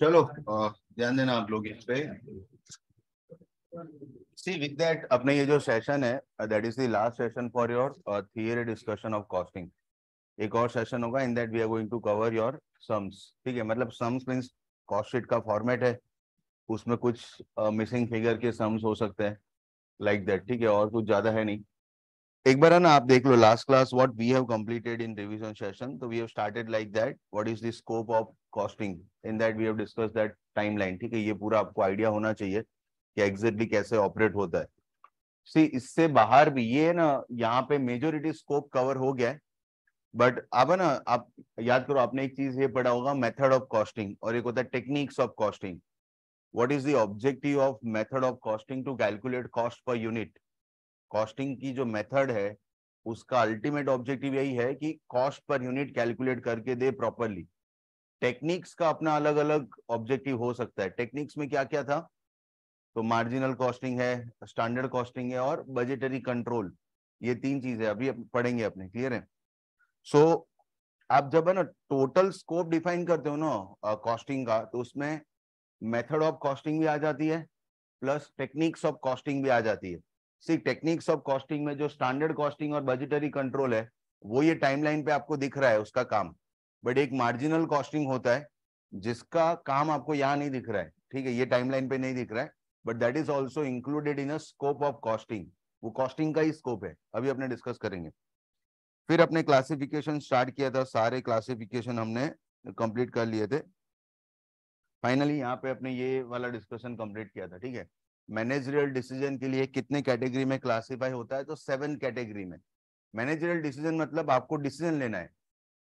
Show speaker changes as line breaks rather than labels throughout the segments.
चलो ध्यान देना आप लोग इस पे सी विद दैट अपने ये जो सेशन है that is the last session for your theory discussion of costing एक और सेशन होगा in that we are going to cover your sums ठीक है मतलब सम्स मीन्स कॉस्ट शीट का फॉर्मेट है उसमें कुछ मिसिंग uh, फिगर के सम्स हो सकते हैं लाइक दैट ठीक है और कुछ ज्यादा है नहीं एक बार है ना आप देख लो last class what we have completed in revision session तो we have started like that what is the scope of costing in that we have discuss that timeline ठीक है ये पूरा आपको आइडिया होना चाहिए कि एग्जैक्टली कैसे ऑपरेट होता है सी इससे बाहर भी ये ना यहाँ पे मेजोरिटी स्कोप कवर हो गया है बट अब ना आप याद करो आपने एक चीज ये पढ़ा होगा मेथड ऑफ कॉस्टिंग और एक होता है techniques of costing what is the objective of method of costing to calculate cost per unit costing की जो मेथड है उसका अल्टीमेट ऑब्जेक्टिव यही है कि कॉस्ट पर यूनिट कैलकुलेट करके दे प्रॉपरली टेक्निक्स का अपना अलग अलग ऑब्जेक्टिव हो सकता है टेक्निक्स में क्या क्या था तो मार्जिनल कॉस्टिंग है स्टैंडर्ड कॉस्टिंग है और बजेटरी कंट्रोल ये तीन चीजें अभी पढ़ेंगे अपने क्लियर है सो so, आप जब है ना टोटल स्कोप डिफाइन करते हो ना कॉस्टिंग का तो उसमें मेथड ऑफ कॉस्टिंग भी आ जाती है प्लस टेक्निक्स ऑफ कॉस्टिंग भी आ जाती है सी टेक्निक्स ऑफ कॉस्टिंग में जो स्टैंडर्ड कॉस्टिंग और बजटरी कंट्रोल है वो ये टाइमलाइन पे आपको दिख रहा है उसका काम बट एक मार्जिनल कॉस्टिंग होता है जिसका काम आपको यहाँ नहीं दिख रहा है ठीक है ये टाइमलाइन पे नहीं दिख रहा है but that is also included in scope of costing वो कॉस्टिंग का ही स्कोप है अभी अपने डिस्कस करेंगे फिर अपने क्लासिफिकेशन स्टार्ट किया था सारे क्लासिफिकेशन हमने कंप्लीट कर लिए थे फाइनली यहाँ पे अपने ये वाला डिस्कशन कंप्लीट किया था ठीक है मैनेजरियल डिसीजन के लिए कितने कैटेगरी में क्लासीफाई होता है तो सेवन कैटेगरी में मैनेजरियल डिसीजन मतलब आपको डिसीजन लेना है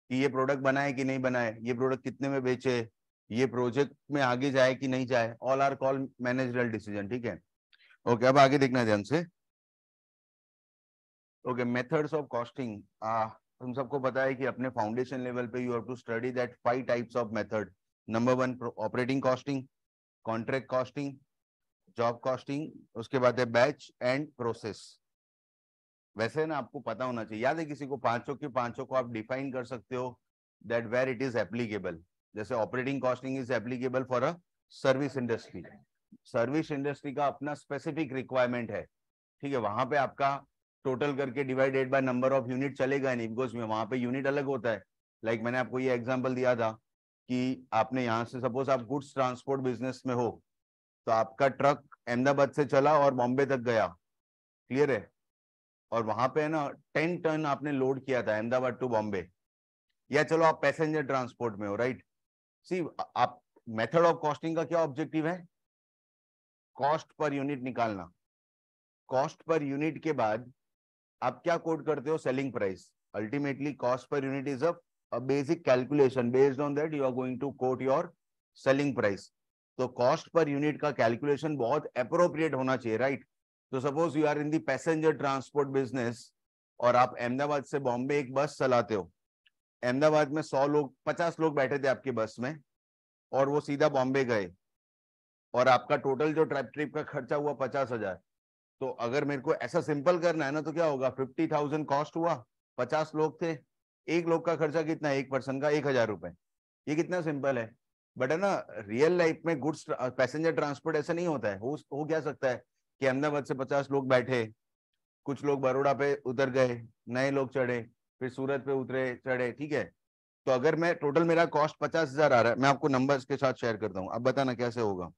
कि ये प्रोडक्ट बनाए कि नहीं बनाए ये प्रोडक्ट कितने में बेचे ये प्रोजेक्ट में आगे जाए कि नहीं जाए all are call managerial decision ठीक है ओके अब आगे देखना ध्यान से ओके मेथड्स ऑफ कॉस्टिंग तुम सबको पता है कि अपने फाउंडेशन लेवल पे you have to study that five types of method number one operating costing contract costing job costing उसके बाद है बैच एंड प्रोसेस वैसे ना आपको पता होना चाहिए याद है किसी को पांचों के पांचों को आप डिफाइन कर सकते हो that where it is applicable जैसे operating costing is applicable for a service industry service industry का अपना स्पेसिफिक रिक्वायरमेंट है ठीक है वहां पे आपका टोटल करके divided by number of unit चलेगा नहीं बिकॉज में वहां पे यूनिट अलग होता है लाइक like मैंने आपको ये एग्जांपल दिया था कि आपने यहाँ से सपोज आप गुड्स ट्रांसपोर्ट बिजनेस में हो तो आपका ट्रक अहमदाबाद से चला और बॉम्बे तक गया क्लियर है और वहां पे ना टेन टन आपने लोड किया था अहमदाबाद टू बॉम्बे या चलो आप पैसेंजर ट्रांसपोर्ट में हो राइट सी आप मेथड ऑफ कॉस्टिंग का क्या ऑब्जेक्टिव है कॉस्ट पर यूनिट निकालना कॉस्ट पर यूनिट के बाद आप क्या कोड करते हो selling price ultimately cost per unit is a basic calculation based on that you are going to quote your selling price तो कॉस्ट पर यूनिट का calculation बहुत अप्रोप्रिएट होना चाहिए राइट तो suppose you are in the passenger transport business और आप अहमदाबाद से बॉम्बे एक बस चलाते हो अहमदाबाद में सौ लोग पचास लोग बैठे थे आपके बस में और वो सीधा बॉम्बे गए और आपका टोटल जो ट्रिप ट्रिप का खर्चा हुआ पचास हजार तो अगर मेरे को ऐसा सिंपल करना है ना तो क्या होगा फिफ्टी थाउजेंड कॉस्ट हुआ पचास लोग थे एक लोग का खर्चा कितना एक पर्सन का एक हजार रुपए ये कितना सिंपल है बट है ना रियल लाइफ में गुड्स पैसेंजर ट्रांसपोर्ट ऐसा नहीं होता है हो, हो क्या सकता है कि अहमदाबाद से पचास लोग बैठे कुछ लोग बड़ोड़ा पे उतर गए नए लोग चढ़े फिर सूरत पे उतरे चढ़े ठीक है तो अगर मैं टोटल मेरा कॉस्ट पचास हजार आ रहा है मैं आपको नंबर्स के साथ शेयर करता हूँ आप बताना कैसे होगा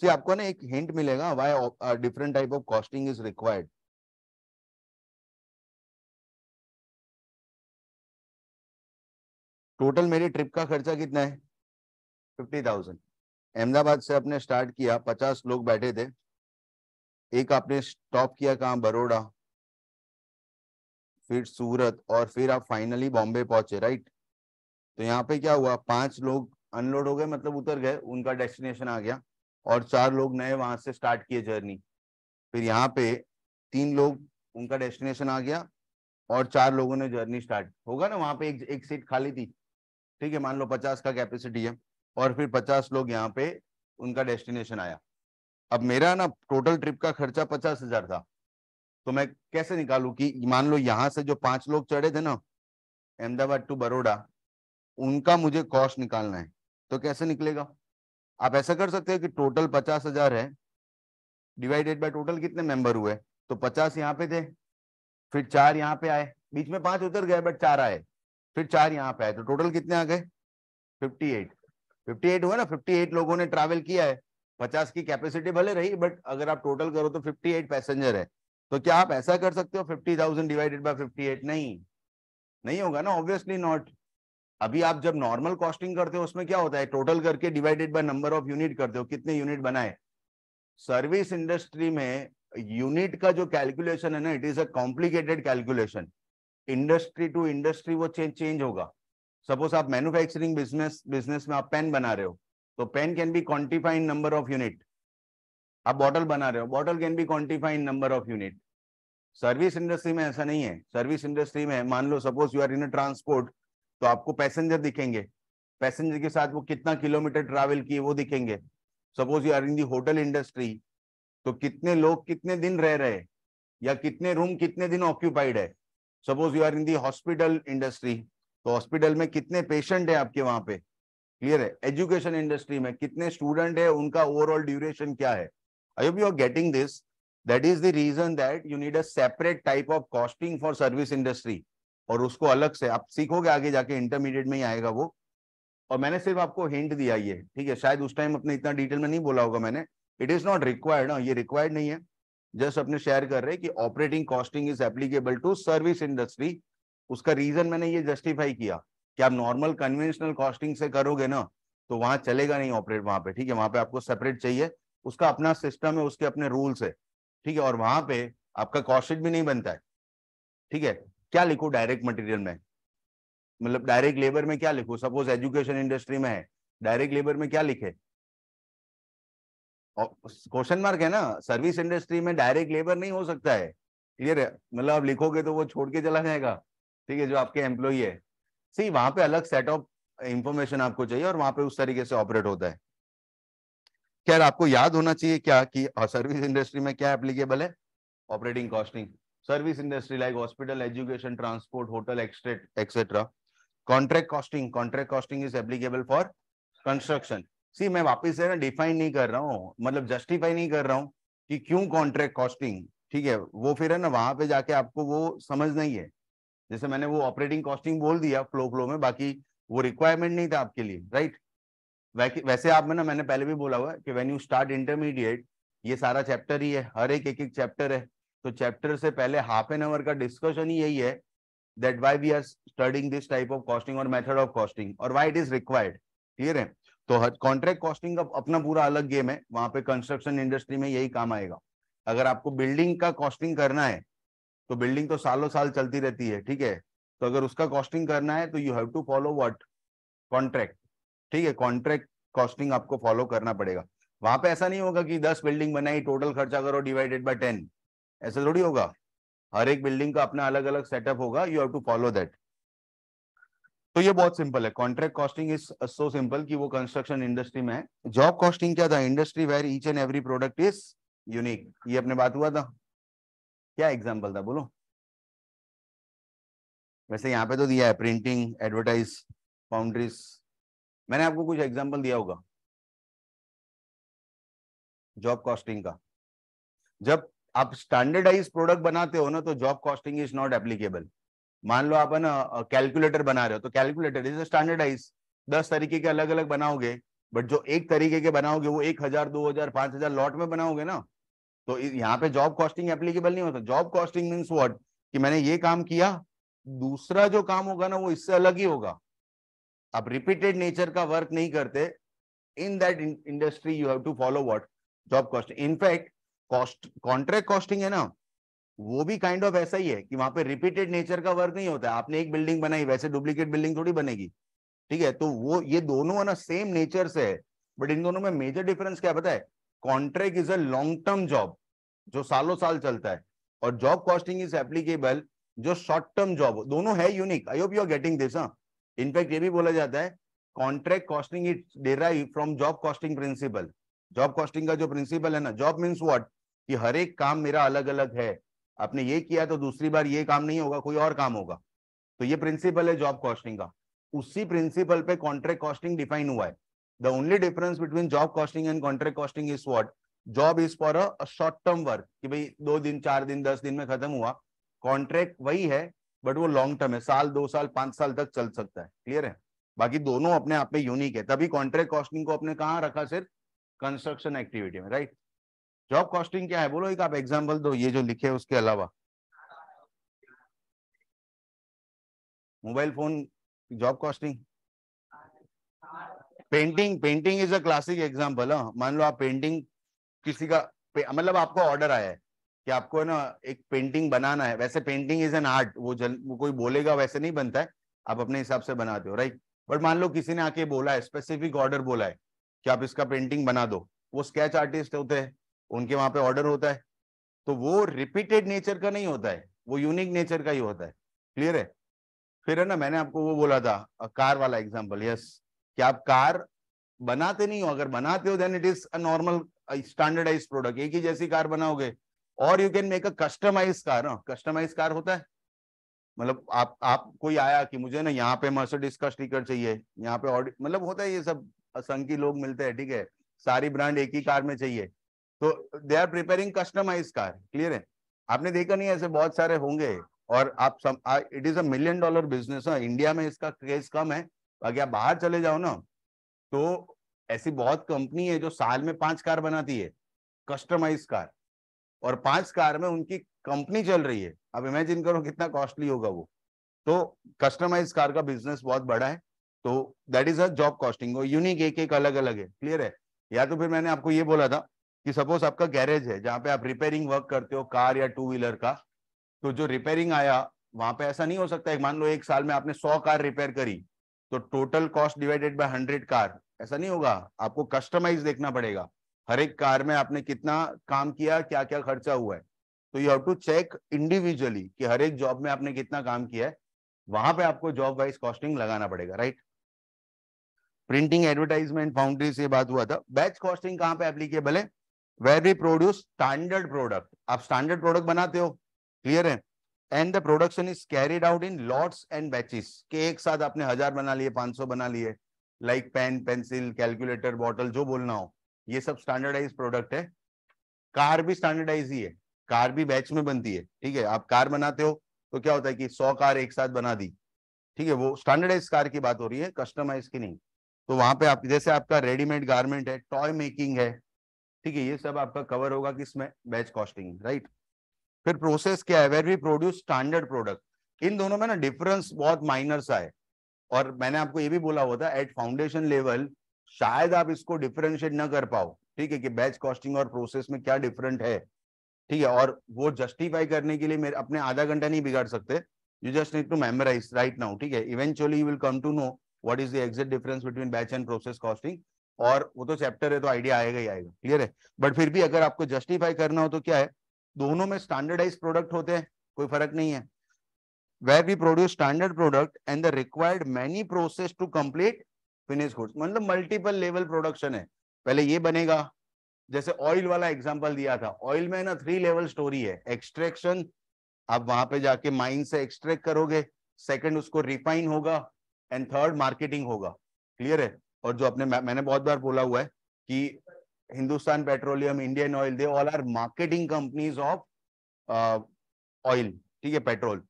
सी आपको ना एक हिंट मिलेगा why different type of costing is required total मेरी ट्रिप का खर्चा कितना है फिफ्टी थाउजेंड अहमदाबाद से आपने स्टार्ट किया पचास लोग बैठे थे एक आपने स्टॉप किया कहा बड़ोड़ा फिर सूरत और फिर आप फाइनली बॉम्बे पहुंचे राइट तो यहाँ पे क्या हुआ पांच लोग अनलोड हो गए मतलब उतर गए उनका डेस्टिनेशन आ गया और चार लोग नए वहां से स्टार्ट किए जर्नी फिर यहाँ पे तीन लोग उनका डेस्टिनेशन आ गया और चार लोगों ने जर्नी स्टार्ट होगा ना वहां पे एक एक सीट खाली थी ठीक है मान लो पचास का कैपेसिटी है और फिर पचास लोग यहाँ पे उनका डेस्टिनेशन आया अब मेरा ना टोटल ट्रिप का खर्चा पचास हजार था तो मैं कैसे निकालू कि मान लो यहाँ से जो पांच लोग चढ़े थे ना अहमदाबाद टू बड़ोड़ा उनका मुझे कॉस्ट निकालना है तो कैसे निकलेगा आप ऐसा कर सकते हो कि टोटल पचास हजार है डिवाइडेड बाय टोटल कितने मेंबर हुए तो पचास यहाँ पे थे फिर चार यहाँ पे आए बीच में पांच उतर गए बट चार आए फिर चार यहाँ पे आए तो टोटल कितने आ गए फिफ्टी एट फिफ्टी एट हुआ ना फिफ्टी एट लोगों ने ट्रैवल किया है पचास की कैपेसिटी भले रही बट अगर आप टोटल करो तो फिफ्टी एट पैसेंजर है तो क्या आप ऐसा कर सकते हो fifty thousand divided by fifty eight नहीं नहीं होगा ना ऑब्वियसली नॉट अभी आप जब नॉर्मल कॉस्टिंग करते हो उसमें क्या होता है टोटल करके divided by number of unit करते हो कितने यूनिट बनाए सर्विस इंडस्ट्री में यूनिट का जो कैलकुलेशन है ना it is a complicated calculation industry to industry वो चेंज चेंज होगा सपोज आप मैन्युफैक्चरिंग बिजनेस बिजनेस में आप पेन बना रहे हो तो pen can be quantified in number of unit आप बॉटल बना रहे हो bottle can be quantified in number of unit service industry में ऐसा नहीं है सर्विस इंडस्ट्री में मान लो suppose you are in transport तो आपको पैसेंजर दिखेंगे पैसेंजर के साथ वो कितना किलोमीटर ट्रैवल किए वो दिखेंगे suppose you are in the hotel industry तो कितने लोग कितने दिन रह रहे या कितने रूम कितने दिन ऑक्यूपाइड है suppose you are in the hospital industry तो हॉस्पिटल में कितने पेशेंट है आपके वहां पे क्लियर है एजुकेशन इंडस्ट्री में कितने स्टूडेंट है उनका ओवरऑल ड्यूरेशन क्या है I you are getting this that is the reason that you need a separate type of costing for service industry और उसको अलग से आप सीखोगे आगे जाके इंटरमीडिएट में ही आएगा वो और मैंने सिर्फ आपको हिंट दिया ये ठीक है शायद उस टाइम अपने इतना डिटेल में नहीं बोला होगा मैंने इट इज नॉट रिक्वायर्ड ये रिक्वायर्ड नहीं है जस्ट अपने शेयर कर रहे कि operating costing is applicable to service industry उसका रीजन मैंने ये जस्टिफाई किया कि आप नॉर्मल कन्वेंशनल कॉस्टिंग से करोगे ना तो वहां चलेगा नहीं ऑपरेट वहां पे ठीक है वहां पे आपको सेपरेट चाहिए उसका अपना सिस्टम है उसके अपने रूल्स है ठीक है और वहां पे आपका कॉस्टेड भी नहीं बनता है ठीक है क्या लिखो डायरेक्ट मटेरियल में मतलब डायरेक्ट लेबर में क्या लिखो सपोज एजुकेशन इंडस्ट्री में है डायरेक्ट लेबर में क्या लिखे क्वेश्चन मार्क है ना सर्विस इंडस्ट्री में डायरेक्ट लेबर नहीं हो सकता है क्लियर है मतलब आप लिखोगे तो वो छोड़ के चला जाएगा ठीक है जो आपके एम्प्लॉई है सी वहां पे अलग सेट ऑफ इंफॉर्मेशन आपको चाहिए और वहां पे उस तरीके से ऑपरेट होता है खैर आपको याद होना चाहिए क्या कि सर्विस इंडस्ट्री में क्या एप्लीकेबल है operating costing service industry like hospital education transport hotel etcetera contract costing contract costing is applicable for construction सी मैं वापिस से ना डिफाइन नहीं कर रहा हूँ मतलब जस्टिफाई नहीं कर रहा हूँ कि क्यों कॉन्ट्रैक्ट कॉस्टिंग ठीक है वो फिर है ना वहां पे जाके आपको वो समझ नहीं है जैसे मैंने वो ऑपरेटिंग कॉस्टिंग बोल दिया फ्लो फ्लो में बाकी वो रिक्वायरमेंट नहीं था आपके लिए राइट वैसे आप में ना मैंने पहले भी बोला हुआ कि वेन यू स्टार्ट इंटरमीडिएट ये सारा चैप्टर ही है हर एक एक एक चैप्टर है तो चैप्टर से पहले हाफ एन आवर का डिस्कशन ही यही है that why we are studying this type of costing और मेथड ऑफ कॉस्टिंग और why it is required clear है तो हर कॉन्ट्रैक्ट कॉस्टिंग का अपना पूरा अलग गेम है वहां पे कंस्ट्रक्शन इंडस्ट्री में यही काम आएगा अगर आपको बिल्डिंग का कॉस्टिंग करना है तो बिल्डिंग तो सालों साल चलती रहती है ठीक है तो अगर उसका कॉस्टिंग करना है तो you have to follow what contract ठीक है कॉन्ट्रैक्ट कॉस्टिंग आपको फॉलो करना पड़ेगा वहां पे ऐसा नहीं होगा कि दस बिल्डिंग बनाई टोटल खर्चा करो डिवाइडेड बाय टेन ऐसा थोड़ी होगा हर एक बिल्डिंग का अपना अलग अलग सेटअप होगा you have to follow that तो ये बहुत सिंपल है contract costing is so simple कि वो कंस्ट्रक्शन इंडस्ट्री में है जॉब कॉस्टिंग क्या था industry where each and every product is unique ये अपने बात हुआ था क्या एग्जाम्पल था बोलो वैसे यहाँ पे तो दिया है प्रिंटिंग एडवर्टाइज फाउंड्रीज मैंने आपको कुछ एग्जाम्पल दिया होगा जॉब कॉस्टिंग का जब आप स्टैंडर्डाइज प्रोडक्ट बनाते हो ना तो job costing is not applicable मान लो आप ना कैलकुलेटर बना रहे हो तो कैलकुलेटर इज स्टैंडर्डाइज दस तरीके के अलग अलग बनाओगे बट जो एक तरीके के बनाओगे वो एक हजार दो हजार पांच हजार लॉट में बनाओगे ना तो यहाँ पे जॉब कॉस्टिंग एप्लीकेबल नहीं होता जॉब कॉस्टिंग मीन्स वॉट कि मैंने ये काम किया दूसरा जो काम होगा ना वो इससे अलग ही होगा आप रिपीटेड नेचर का वर्क नहीं करते in that industry you have to follow what job costing in fact cost contract costing है ना वो भी काइंड kind ऑफ of ऐसा ही है कि वहां पे रिपीटेड नेचर का वर्क नहीं होता है आपने एक बिल्डिंग बनाई वैसे डुप्लीकेट बिल्डिंग थोड़ी बनेगी ठीक है तो वो ये दोनों है ना सेम नेचर से है बट इन दोनों में मेजर डिफरेंस क्या पता है contract is a long term job जो सालों साल चलता है और जॉब कॉस्टिंग इज एप्लीकेबल जो शॉर्ट टर्म जॉब दोनों है unique I hope you are getting this in fact ये भी बोला जाता है contract costing is derive from job costing principle job costing का जो प्रिंसिपल है ना जॉब मीन्स वॉट कि हर एक काम मेरा अलग अलग है आपने ये किया तो दूसरी बार ये काम नहीं होगा कोई और काम होगा तो ये प्रिंसिपल है जॉब कॉस्टिंग का उसी प्रिंसिपल पे कॉन्ट्रैक्ट कॉस्टिंग डिफाइन हुआ है The only difference between job costing and contract costing is what? Job is for a, a short term work कि भाई दो दिन चार दिन दस दिन में खत्म हुआ कॉन्ट्रैक्ट वही है बट वो लॉन्ग टर्म है साल दो साल पांच साल तक चल सकता है क्लियर है बाकी दोनों अपने आप में यूनिक है तभी कॉन्ट्रैक्ट कॉस्टिंग को अपने कहा रखा सिर्फ कंस्ट्रक्शन एक्टिविटी में राइट जॉब कॉस्टिंग क्या है बोलो एक आप एग्जाम्पल दो ये जो लिखे उसके अलावा mobile phone job costing painting painting is a classic example मान लो आप पेंटिंग किसी का मतलब आपको ऑर्डर आया है कि आपको ना एक पेंटिंग बनाना है वैसे पेंटिंग इज एन आर्ट वो जन वो कोई बोलेगा वैसे नहीं बनता है आप अपने हिसाब से बनाते हो राइट बट मान लो किसी ने आके बोला है स्पेसिफिक ऑर्डर बोला है कि आप इसका पेंटिंग बना दो वो स्केच आर्टिस्ट होते हैं उनके वहां पे ऑर्डर होता है तो वो रिपीटेड नेचर का नहीं होता है वो यूनिक नेचर का ही होता है क्लियर है फिर है ना मैंने आपको वो बोला था कार वाला एग्जाम्पल यस कि आप कार बनाते नहीं हो अगर बनाते हो then it is a normal standardize product एक ही जैसी कार बनाओगे और you can make a customize car customize car होता है मतलब आप आप कोई आया कि मुझे ना यहाँ पे मर्सिडीज का स्टिकर चाहिए यहाँ पे ऑडिट मतलब होता है ये सब असंख्य लोग मिलते हैं ठीक है सारी ब्रांड एक ही कार में चाहिए तो they are preparing customize car clear है आपने देखा नहीं ऐसे बहुत सारे होंगे और आप it is a million dollar business है इंडिया में इसका केस कम है अगर आप बाहर चले जाओ ना तो ऐसी बहुत कंपनी है जो साल में पांच कार बनाती है कस्टमाइज कार और पांच कार में उनकी कंपनी चल रही है अब इमेजिन करो कितना कॉस्टली होगा वो तो कस्टमाइज कार का बिजनेस बहुत बड़ा है तो that is a job costing वो यूनिक एक एक अलग अलग है क्लियर है या तो फिर मैंने आपको ये बोला था कि सपोज आपका गैरेज है जहां पे आप रिपेयरिंग वर्क करते हो कार या टू व्हीलर का तो जो रिपेयरिंग आया वहां पे ऐसा नहीं हो सकता है मान लो एक साल में आपने सौ कार रिपेयर करी तो total cost divided by hundred car ऐसा नहीं होगा आपको कस्टमाइज देखना पड़ेगा हर एक कार में आपने कितना काम किया क्या क्या खर्चा हुआ है तो you have to check individually कि हर एक जॉब में आपने कितना काम किया है वहां पे आपको जॉब वाइज कॉस्टिंग लगाना पड़ेगा राइट प्रिंटिंग एडवर्टाइजमेंट फाउंड्री से बात हुआ था बैच कॉस्टिंग कहाँ पे एप्लीकेबल है where we produce standard product आप स्टैंडर्ड प्रोडक्ट बनाते हो क्लियर है and the production is carried out in lots and batches के एक साथ आपने हजार बना लिए सौ बना लिए like pen pencil calculator bottle जो बोलना हो ये सब स्टैंडर्डाइज प्रोडक्ट है कार भी स्टैंडर्डाइज ही है कार भी बैच में बनती है ठीक है आप कार बनाते हो तो क्या होता है कि सौ कार एक साथ बना दी ठीक है वो स्टैंडर्डाइज कार की बात हो रही है कस्टमाइज की नहीं तो वहां पे आप जैसे आपका रेडीमेड गारमेंट है टॉय मेकिंग है ठीक है ये सब आपका कवर होगा किसमें बैच कॉस्टिंग राइट फिर प्रोसेस क्या है where we produce standard product इन दोनों में ना डिफरेंस बहुत माइनर सा है और मैंने आपको ये भी बोला हुआ था एट फाउंडेशन लेवल शायद आप इसको डिफरेंशिएट ना कर पाओ ठीक है कि बैच कॉस्टिंग और प्रोसेस में क्या डिफरेंट है ठीक है और वो जस्टिफाई करने के लिए मेरे अपने आधा घंटा नहीं बिगाड़ सकते you just need to memorise right now ठीक है eventually you will come to know what is the exact difference between batch and process costing और वो तो चैप्टर है तो आइडिया आएगा ही आएगा क्लियर है बट फिर भी अगर आपको जस्टिफाई करना हो तो क्या है दोनों में स्टैंडर्डाइज प्रोडक्ट होते हैं कोई फर्क नहीं है where we produce standard product and the required many process to complete finish goods मतलब मल्टीपल लेवल प्रोडक्शन है पहले ये बनेगा जैसे ऑयल वाला एग्जाम्पल दिया था ऑयल में ना थ्री लेवल स्टोरी है एक्सट्रैक्शन आप वहां पे जाके माइन से एक्सट्रैक्ट करोगे सेकंड उसको रिफाइन होगा एंड थर्ड मार्केटिंग होगा क्लियर है और जो अपने मैंने बहुत बार बोला हुआ है कि Hindustan Petroleum, Indian Oil, they all are marketing companies of uh, oil, ठीक है पेट्रोल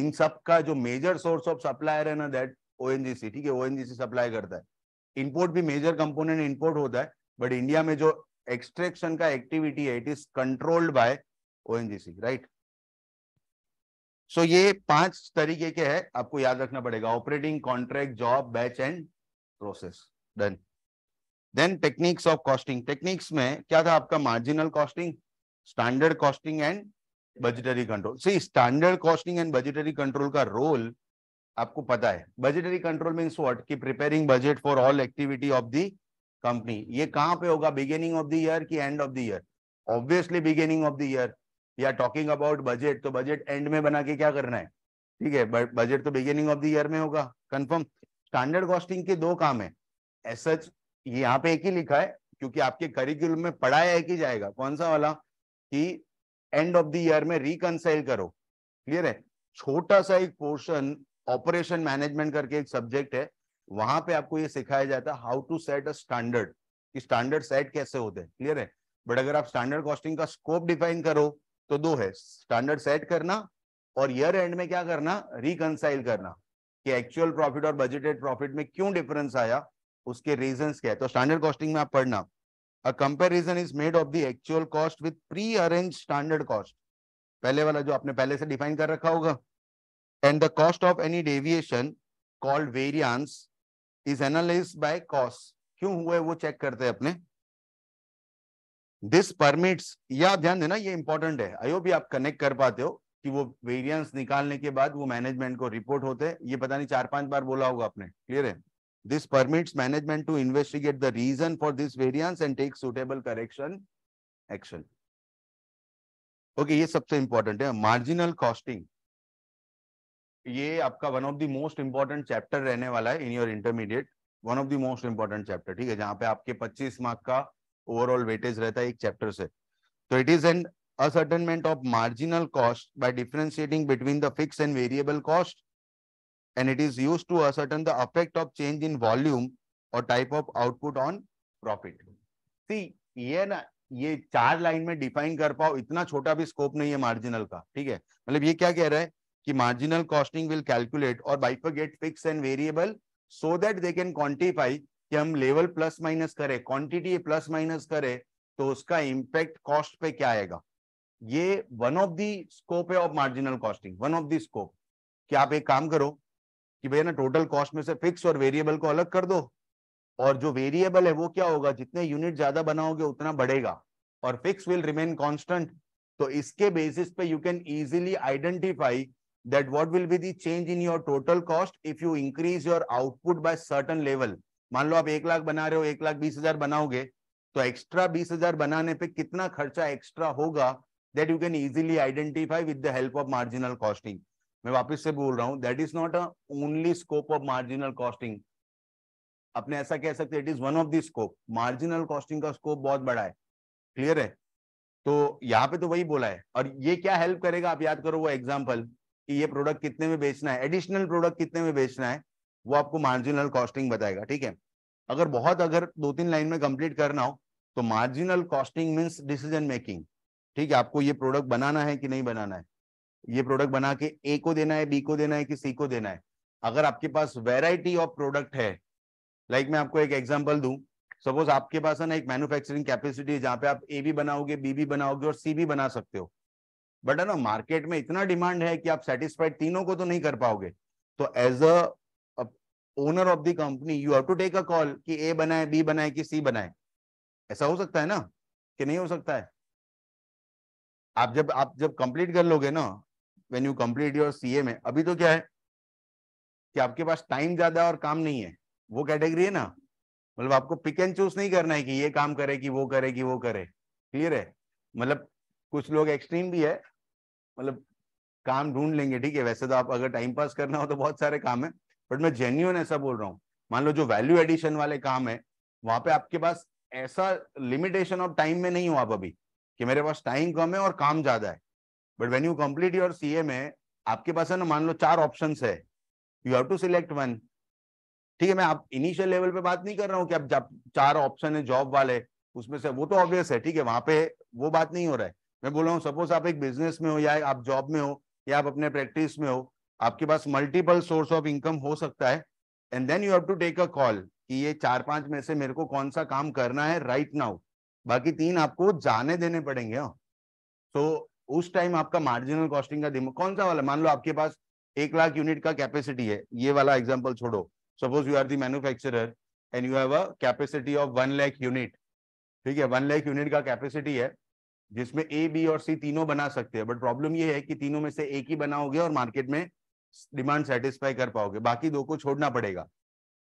इन सब का जो मेजर सोर्स ऑफ सप्लायर है ना दैट ओ ठीक है ओ सप्लाई करता है इम्पोर्ट भी मेजर कंपोनेंट इम्पोर्ट होता है बट इंडिया में जो एक्सट्रेक्शन का एक्टिविटी है इट इज कंट्रोल्ड बाय ओ राइट सो ये पांच तरीके के है आपको याद रखना पड़ेगा operating contract job batch and process done then techniques of costing techniques में क्या था आपका marginal costing standard costing and budgetary control see standard costing and budgetary control का रोल आपको पता है बजटरी कंट्रोल मीन्स वॉट की preparing budget for all activity of the company ये कहां पे होगा बिगेनिंग ऑफ द ईयर की end of the year obviously beginning of the year या टॉकिंग अबाउट बजट तो बजट एंड में बना के क्या करना है ठीक है बजट तो बिगेनिंग ऑफ द ईयर में होगा कंफर्म स्टैंडर्ड कॉस्टिंग के दो काम है एस एच यहाँ पे एक ही लिखा है क्योंकि आपके करिकुलम में पढ़ाया एक ही जाएगा कौन सा वाला कि एंड ऑफ द ईयर में रिकनसाइल करो क्लियर है छोटा सा एक पोर्शन ऑपरेशन मैनेजमेंट करके एक सब्जेक्ट है वहां पे आपको ये सिखाया जाता है how to set a standard कि स्टैंडर्ड सेट कैसे होते हैं क्लियर है बट अगर आप स्टैंडर्ड कॉस्टिंग का स्कोप डिफाइन करो तो दो है स्टैंडर्ड सेट करना और ईयर एंड में क्या करना रिकनसाइल करना कि एक्चुअल प्रॉफिट और बजटेड प्रॉफिट में क्यों डिफरेंस आया उसके रीजन क्या है तो स्टैंडर्ड कॉस्टिंग में आप पढ़ना a comparison is made of the actual cost with pre arrange standard cost पहले वाला जो आपने पहले से डिफाइन कर रखा होगा and the cost of any deviation called variance is analyse by cost क्यों हुआ है वो चेक करते हैं अपने दिस परमिट्स या ध्यान देना ये इंपॉर्टेंट है आयो भी आप कनेक्ट कर पाते हो कि वो वेरियंस निकालने के बाद वो मैनेजमेंट को रिपोर्ट होते हैं ये पता नहीं चार पांच बार बोला होगा आपने क्लियर है This permits management to investigate the reason for this variance and take suitable correction action. Okay okay, ये सबसे इंपॉर्टेंट है मार्जिनल कॉस्टिंग ये आपका one of the most important chapter रहने वाला है in your intermediate one of the most important chapter ठीक है जहां पे आपके 25 मार्क का ओवरऑल वेटेज रहता है एक चैप्टर से तो it is an ascertainment of marginal cost by differentiating between the fix and variable cost and it is used to ascertain the effect of change in volume or type of output on profit. See, ये ना ये चार line में define कर पाओ इतना छोटा भी स्कोप नहीं है मार्जिनल का ठीक है मतलब ये क्या कह रहा है कि मार्जिनल कॉस्टिंग विल कैलकुलेट और bifurcate fix and variable so that they can quantify कि हम लेवल प्लस माइनस करें क्वांटिटी प्लस माइनस करें तो उसका इम्पैक्ट कॉस्ट पे क्या आएगा ये वन ऑफ दी स्कोप है of marginal costing one of the scope कि आप एक काम करो कि भैया ना टोटल कॉस्ट में से फिक्स और वेरिएबल को अलग कर दो और जो वेरिएबल है वो क्या होगा जितने यूनिट ज्यादा बनाओगे उतना बढ़ेगा और फिक्स विल रिमेन कॉन्स्टेंट तो इसके बेसिस पे you can easily identify that what will be the change in your total cost if you increase your output by certain level मान लो आप एक लाख बना रहे हो एक लाख बीस हजार बनाओगे तो एक्स्ट्रा बीस हजार बनाने पे कितना खर्चा एक्स्ट्रा होगा that you can easily identify with the help of marginal costing मैं वापस से बोल रहा हूं that is not a only scope of marginal costing अपने ऐसा कह सकते it is one of the scope marginal costing का स्कोप बहुत बड़ा है क्लियर है तो यहाँ पे तो वही बोला है और ये क्या हेल्प करेगा आप याद करो वो एग्जाम्पल कि ये प्रोडक्ट कितने में बेचना है एडिशनल प्रोडक्ट कितने में बेचना है वो आपको मार्जिनल कॉस्टिंग बताएगा ठीक है अगर बहुत अगर दो तीन लाइन में कंप्लीट करना हो तो marginal costing means decision making ठीक है आपको ये प्रोडक्ट बनाना है कि नहीं बनाना है ये प्रोडक्ट बना के ए को देना है बी को देना है कि सी को देना है अगर आपके पास वेराइटी ऑफ प्रोडक्ट है लाइक like मैं आपको एक एग्जाम्पल दू सपोज आपके पास है ना एक मैन्युफैक्चरिंग कैपेसिटी जहां पे आप ए भी बनाओगे बी भी बनाओगे और सी भी बना सकते हो बट है ना मार्केट में इतना डिमांड है कि आप सेटिस्फाइड तीनों को तो नहीं कर पाओगे तो as a owner of the company you have to take a call कि ए बनाए बी बनाए कि सी बनाए ऐसा हो सकता है ना कि नहीं हो सकता है आप जब आप जब कंप्लीट कर लोगे ना when you complete your CA में अभी तो क्या है कि आपके पास टाइम ज्यादा और काम नहीं है वो कैटेगरी है ना मतलब आपको पिक एंड चूज नहीं करना है कि ये काम करे कि वो करे कि वो करे क्लियर है मतलब कुछ लोग एक्सट्रीम भी है मतलब काम ढूंढ लेंगे ठीक है वैसे तो आप अगर टाइम पास करना हो तो बहुत सारे काम है बट मैं जेन्यून ऐसा बोल रहा हूँ मान लो जो वैल्यू एडिशन वाले काम है वहां पे आपके पास ऐसा लिमिटेशन ऑफ टाइम में नहीं हो आप अभी कि मेरे पास टाइम कम है और काम ज्यादा है but when you complete your C A में आपके पास है ना मान लो चार ऑप्शन है you have to select one ठीक है मैं आप इनिशियल लेवल पे बात नहीं कर रहा हूँ कि आप चार ऑप्शन है जॉब वाले उसमें से वो तो ऑब्वियस है ठीक है वहां पे वो बात नहीं हो रहा है मैं बोल रहा हूँ सपोज आप एक बिजनेस में हो या आप जॉब में हो या आप अपने प्रैक्टिस में हो आपके पास मल्टीपल सोर्स ऑफ इनकम हो सकता है and then you have to take a call कि ये चार पांच में से मेरे को कौन सा काम करना है राइट right नाउ बाकी तीन आपको जाने देने पड़ेंगे सो हाँ। उस टाइम आपका मार्जिनल कॉस्टिंग का दिमाग कौन सा वाला मान लो आपके पास एक लाख यूनिट का कैपेसिटी है ये वाला एग्जाम्पल छोड़ो suppose you are the manufacturer and you have a capacity of one lakh unit ठीक है वन लैख यूनिट का कैपेसिटी है जिसमें ए बी और सी तीनों बना सकते हैं बट प्रॉब्लम ये है कि तीनों में से एक ही बनाओगे और मार्केट में डिमांड सेटिस्फाई कर पाओगे बाकी दो को छोड़ना पड़ेगा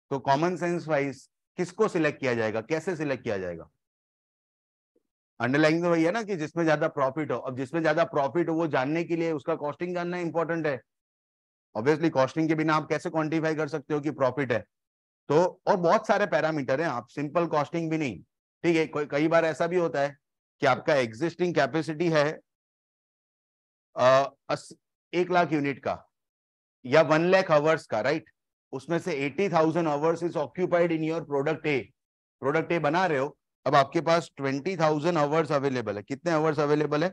तो कॉमन सेंस वाइज किसको सिलेक्ट किया जाएगा कैसे सिलेक्ट किया जाएगा अंडरलाइन तो वही है ना कि जिसमें ज्यादा प्रॉफिट हो अब जिसमें ज्यादा प्रॉफिट हो वो जानने के लिए उसका कॉस्टिंग जानना इंपॉर्टेंट है ऑब्वियसली कॉस्टिंग के बिना आप कैसे क्वांटिफाई कर सकते हो कि प्रॉफिट है तो और बहुत सारे पैरामीटर हैं आप सिंपल कॉस्टिंग भी नहीं ठीक है कई बार ऐसा भी होता है कि आपका एग्जिस्टिंग कैपेसिटी है आ, अस, एक लाख यूनिट का या वन लैख आवर्स का राइट उसमें से eighty thousand hours is occupied in your product A product A बना रहे हो अब आपके पास ट्वेंटी थाउजेंड आवर्स अवेलेबल है कितने आवर्स अवेलेबल है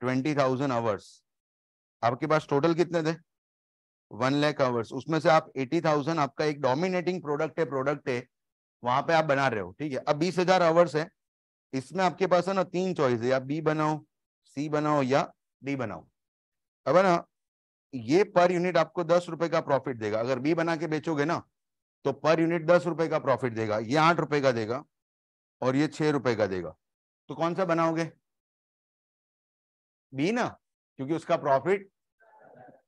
ट्वेंटी थाउजेंड आवर्स आपके पास टोटल कितने थे वन लैख आवर्स उसमें से आप एटी थाउजेंड आपका एक डोमिनेटिंग प्रोडक्ट है प्रोडक्ट है वहां पे आप बना रहे हो ठीक है अब बीस हजार आवर्स है इसमें आपके पास है ना तीन चॉइस है या बी बनाओ सी बनाओ या डी बनाओ अब है ना ये पर यूनिट आपको दस रुपए का प्रॉफिट देगा अगर बी बना के बेचोगे ना तो पर यूनिट दस रुपए का प्रॉफिट देगा ये आठ रुपए का देगा और ये छह रुपए का देगा तो कौन सा बनाओगे बी ना क्योंकि उसका प्रॉफिट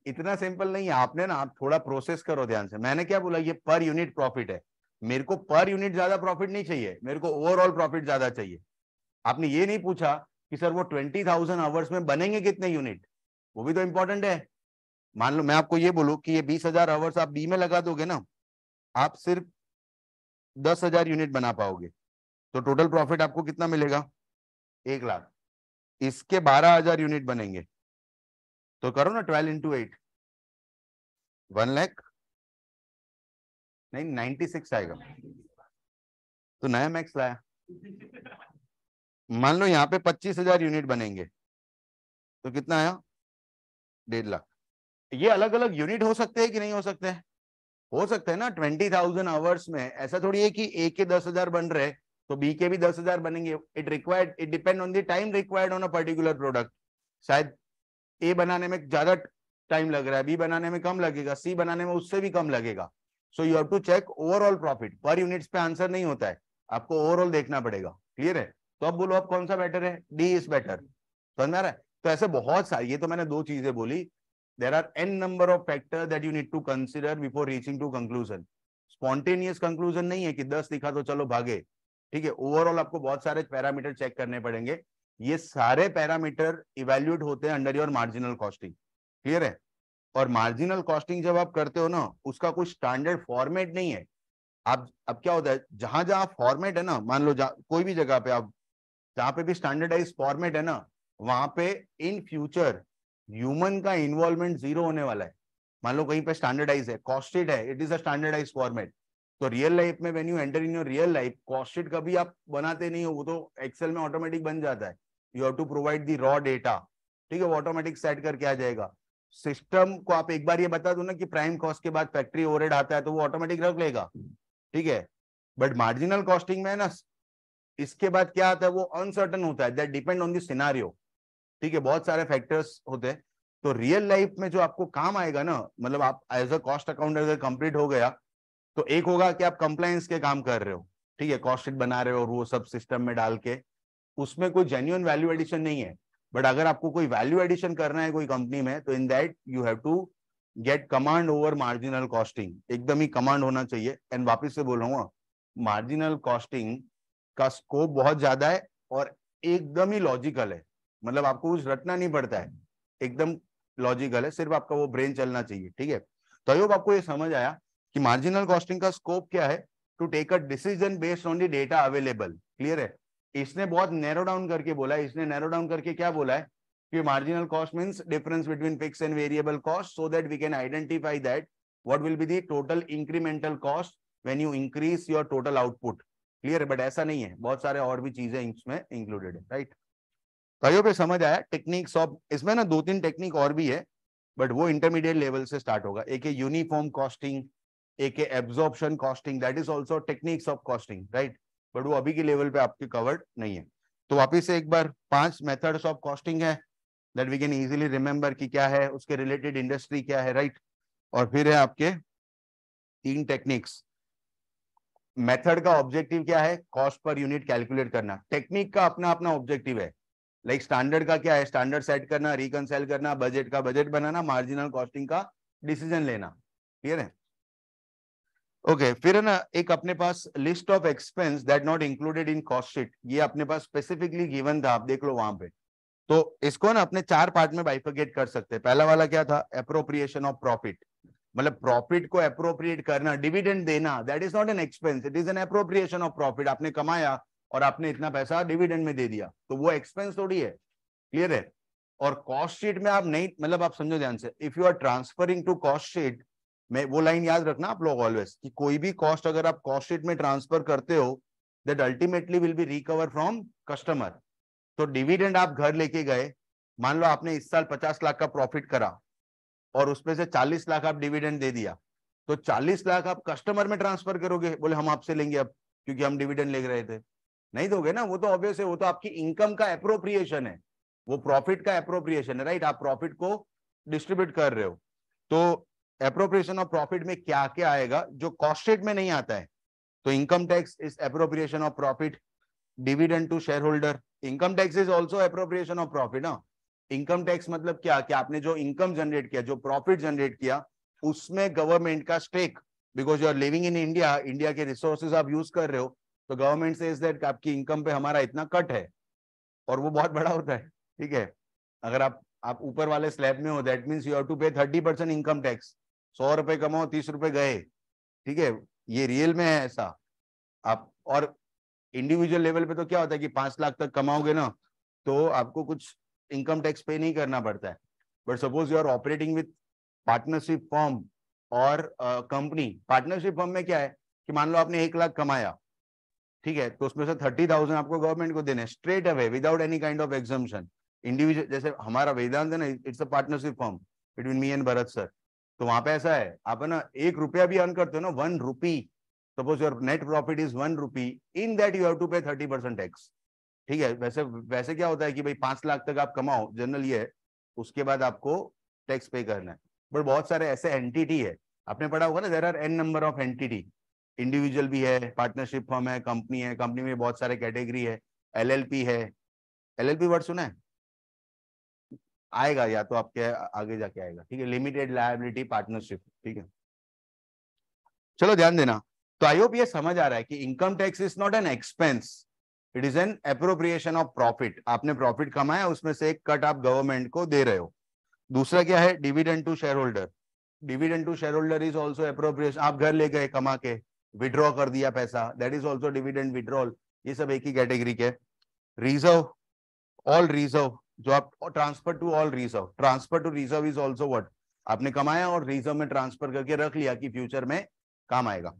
इतना सिंपल नहीं है आपने ना आप थोड़ा प्रोसेस करो ध्यान से मैंने क्या बोला ये पर यूनिट प्रॉफिट है मेरे को पर यूनिट ज्यादा प्रॉफिट नहीं चाहिए मेरे को ओवरऑल प्रॉफिट ज्यादा चाहिए आपने ये नहीं पूछा कि सर वो ट्वेंटी थाउजेंड आवर्स में बनेंगे कितने यूनिट वो भी तो इंपॉर्टेंट है मान लो मैं आपको ये बोलू कि ये बीस हजार आवर्स आप बी में लगा दोगे ना आप सिर्फ दस हजार यूनिट बना पाओगे तो टोटल प्रॉफिट आपको कितना मिलेगा एक लाख इसके बारह हजार यूनिट बनेंगे
तो करो ना twelve into eight one lakh
नहीं नाइन्टी सिक्स आएगा तो नया मैक्स
लाया
मान लो यहां पे पच्चीस हजार यूनिट बनेंगे तो कितना आया डेढ़ लाख ये अलग अलग यूनिट हो सकते हैं कि नहीं हो सकते हो सकते हैं ना ट्वेंटी थाउजेंड आवर्स में ऐसा थोड़ी है कि एक के दस हजार बन रहे तो बी के भी दस हजार बनेंगे it required it depend on the time required on a particular product शायद ए बनाने में ज्यादा टाइम लग रहा है बी बनाने में कम लगेगा सी बनाने में उससे भी कम लगेगा so you have to check overall profit per units पे आंसर नहीं होता है आपको ओवरऑल देखना पड़ेगा क्लियर है तो अब बोलो आप कौन सा बेटर है डी इज बेटर समझ आ रहा है तो ऐसे बहुत सारी ये तो मैंने दो चीजें बोली there are N number of factor that you need to consider before reaching to conclusion spontaneous conclusion नहीं है कि दस दिखा तो चलो भागे ठीक है ओवरऑल आपको बहुत सारे पैरामीटर चेक करने पड़ेंगे ये सारे पैरामीटर इवेल्यूएट होते हैं under your marginal costing clear है और मार्जिनल कॉस्टिंग जब आप करते हो ना उसका कोई स्टैंडर्ड फॉर्मेट नहीं है आप अब क्या होता है जहां जहां फॉर्मेट है ना मान लो कोई भी जगह पे आप जहां पे भी स्टैंडर्डाइज फॉर्मेट है ना वहां पे इन फ्यूचर ह्यूमन का इन्वॉल्वमेंट जीरो होने वाला है मान लो कहीं पे स्टैंडर्डाइज है कॉस्टेड है it is a standardise format तो रियल लाइफ में when you enter in your real life costed कभी आप बनाते नहीं हो वो तो एक्सेल में ऑटोमेटिक बन जाता है you have to provide the raw data ठीक है वो ऑटोमेटिक सेट करके आ जाएगा सिस्टम को आप एक बार ये बता दो ना कि प्राइम कॉस्ट के बाद फैक्ट्री ओवरहेड आता है तो वो ऑटोमेटिक रख लेगा ठीक है बट मार्जिनल कॉस्टिंग में ना इसके बाद क्या आता है वो अनसर्टन होता है दैट डिपेंड ऑन दिनारियो ठीक है बहुत सारे फैक्टर्स होते हैं तो रियल लाइफ में जो आपको काम आएगा ना मतलब आप एज अ कॉस्ट अकाउंट अगर कंप्लीट हो गया तो एक होगा कि आप कंप्लायंस के काम कर रहे हो ठीक है कॉस्टिट बना रहे हो और वो सब सिस्टम में डाल के उसमें कोई जेन्यून वैल्यू एडिशन नहीं है बट अगर आपको कोई वैल्यू एडिशन करना है कोई कंपनी में तो in that you have to get command over marginal costing एकदम ही कमांड होना चाहिए एंड वापिस से बोल रहा हूँ मार्जिनल कॉस्टिंग का स्कोप बहुत ज्यादा है और एकदम ही लॉजिकल है मतलब आपको कुछ रटना नहीं पड़ता है एकदम लॉजिकल है सिर्फ आपका वो ब्रेन चलना चाहिए ठीक है तो आपको ये समझ आया कि मार्जिनल कॉस्टिंग का स्कोप क्या है to take a decision based on the data available clear है इसने बहुत नैरो डाउन करके बोला है इसने नैरो डाउन करके क्या बोला है कि marginal cost means difference between fix and variable cost so that we can identify that what will be the total incremental cost when you increase your total output clear but ऐसा नहीं है बहुत सारे और भी चीजें इसमें इंक्लूडेड है राइट तो पे समझ आया टेक्निक्स ऑफ इसमें ना दो तीन टेक्निक और भी है बट वो इंटरमीडिएट लेवल से स्टार्ट होगा एक है यूनिफॉर्म कॉस्टिंग एक absorption costing that is also techniques of costing right but वो अभी के लेवल पे आपके कवर्ड नहीं है तो वापिस एक बार पांच मेथड्स ऑफ कॉस्टिंग है that we can easily remember कि क्या है उसके रिलेटेड इंडस्ट्री क्या है राइट right? और फिर है आपके तीन टेक्निक्स मेथड का ऑब्जेक्टिव क्या है कॉस्ट पर यूनिट कैलकुलेट करना टेक्निक का अपना अपना ऑब्जेक्टिव है लाइक like स्टैंडर्ड का क्या है स्टैंडर्ड सेट करना रिकनसाइल करना बजट का बजट बनाना मार्जिनल कॉस्टिंग का डिसीजन लेना क्लियर है ओके okay, फिर है ना एक अपने पास list of expense that not included in cost sheet ये अपने पास स्पेसिफिकली गिवन था आप देख लो वहां पे तो इसको ना अपने चार पार्ट में बाइफिकेट कर सकते हैं पहला वाला क्या था अप्रोप्रिएशन ऑफ प्रॉफिट मतलब प्रॉफिट को अप्रोप्रिएट करना डिविडेंड देना that is not an expense it is an appropriation of profit आपने कमाया और आपने इतना पैसा डिविडेंड में दे दिया तो वो एक्सपेंस थोड़ी है क्लियर है और कॉस्ट शीट में आप नहीं मतलब आप समझो ध्यान से if you are transferring to cost sheet मैं वो लाइन याद रखना आप लोग ऑलवेज कि कोई भी कॉस्ट अगर आप कॉस्ट शीट में ट्रांसफर करते हो that ultimately will be recover from customer तो डिविडेंड आप घर लेके गए मान लो आपने इस साल पचास लाख का प्रॉफिट करा और उसमें से चालीस लाख आप डिविडेंड दे दिया तो चालीस लाख आप कस्टमर में ट्रांसफर करोगे बोले हम आपसे लेंगे अब क्योंकि हम डिविडेंड ले रहे थे नहीं दोगे ना वो तो ऑब्वियस है वो तो आपकी इनकम का अप्रोप्रिएशन है वो प्रॉफिट का अप्रोप्रिएशन है राइट आप प्रॉफिट को डिस्ट्रीब्यूट कर रहे हो तो एप्रोप्रिएशन ऑफ प्रॉफिट में क्या क्या आएगा जो कॉस्टेड में नहीं आता है तो income tax is appropriation of profit dividend to share holder income tax is also appropriation of profit ना इनकम टैक्स मतलब क्या कि आपने जो इनकम जनरेट किया जो प्रॉफिट जनरेट किया उसमें गवर्नमेंट का stake because you are living in India India के रिसोर्सेज आप यूज कर रहे हो तो गवर्नमेंट से दैट आपकी इनकम पे हमारा इतना कट है और वो बहुत बड़ा होता है ठीक है अगर आप आप ऊपर वाले स्लैब में हो that means you have to pay thirty percent income tax सौ रुपए कमाओ तीस रुपए गए ठीक है ये रियल में है ऐसा आप और इंडिविजुअल लेवल पे तो क्या होता है कि पांच लाख तक कमाओगे ना तो आपको कुछ इनकम टैक्स पे नहीं करना पड़ता है but suppose you are operating with partnership firm और कंपनी पार्टनरशिप फॉर्म में क्या है कि मान लो आपने एक लाख कमाया ठीक है तो उसमें से थर्टी थाउजेंड आपको गवर्नमेंट को देना है straight away without any kind of exemption individual जैसे हमारा वेदांत है ना it's a partnership firm between me and Bharat sir तो वहां पे ऐसा है आप है ना एक रुपया भी अर्न करते हो ना one rupee suppose your net profit is one rupee in that you have to pay thirty percent tax ठीक है वैसे वैसे क्या होता है कि भाई पांच लाख तक आप कमाओ जनरल ये है उसके बाद आपको टैक्स पे करना है बट बहुत सारे ऐसे एंटिटी है आपने पढ़ा होगा ना there are N number of entity individual भी है पार्टनरशिप फॉर्म है कंपनी है कंपनी में बहुत सारे कैटेगरी है एल है एल एल पी वर्ड सुना है आएगा या तो आपके आगे जाके आएगा ठीक है लिमिटेड लाइबिलिटी पार्टनरशिप ठीक है चलो ध्यान देना तो आई होप ये समझ आ रहा है कि income tax is not an expense it is an appropriation of profit आपने प्रॉफिट कमाया उसमें से एक कट आप गवर्नमेंट को दे रहे हो दूसरा क्या है dividend to share holder dividend to share holder is also appropriation आप घर ले गए कमा के विड्रॉ कर दिया पैसा that is also dividend withdrawal ये सब एक ही कैटेगरी के रिजर्व ऑल रिजर्व जो आप transfer to all reserve transfer to reserve is also what आपने कमाया और रिजर्व में ट्रांसफर करके रख लिया कि फ्यूचर में काम आएगा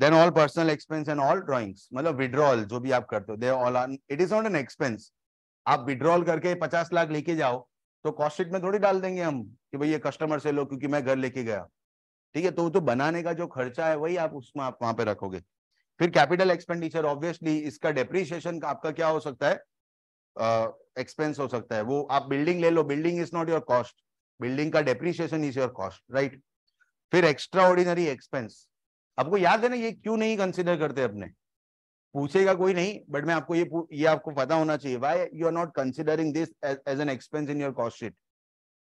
then all personal expense and all drawings मतलब विड्रॉल जो भी आप करते हो they all are it is not an expense आप विड्रॉल करके पचास लाख लेके जाओ तो कॉस्टिट में थोड़ी डाल देंगे हम कि भाई ये कस्टमर से लो क्योंकि मैं घर लेके गया ठीक है तो तो बनाने का जो खर्चा है वही आप उसमें आप वहां पे रखोगे फिर कैपिटल एक्सपेंडिचर ऑब्वियसली इसका डेप्रिशिएशन आपका क्या हो सकता है एक्सपेंस हो सकता है वो आप बिल्डिंग ले लो building is not your cost building का depreciation is your cost right फिर एक्स्ट्रा ऑर्डिनरी एक्सपेंस आपको याद है ना ये क्यों नहीं कंसिडर करते अपने पूछेगा कोई नहीं बट मैं आपको ये ये आपको पता होना चाहिए why you are not considering this as an expense in your cost sheet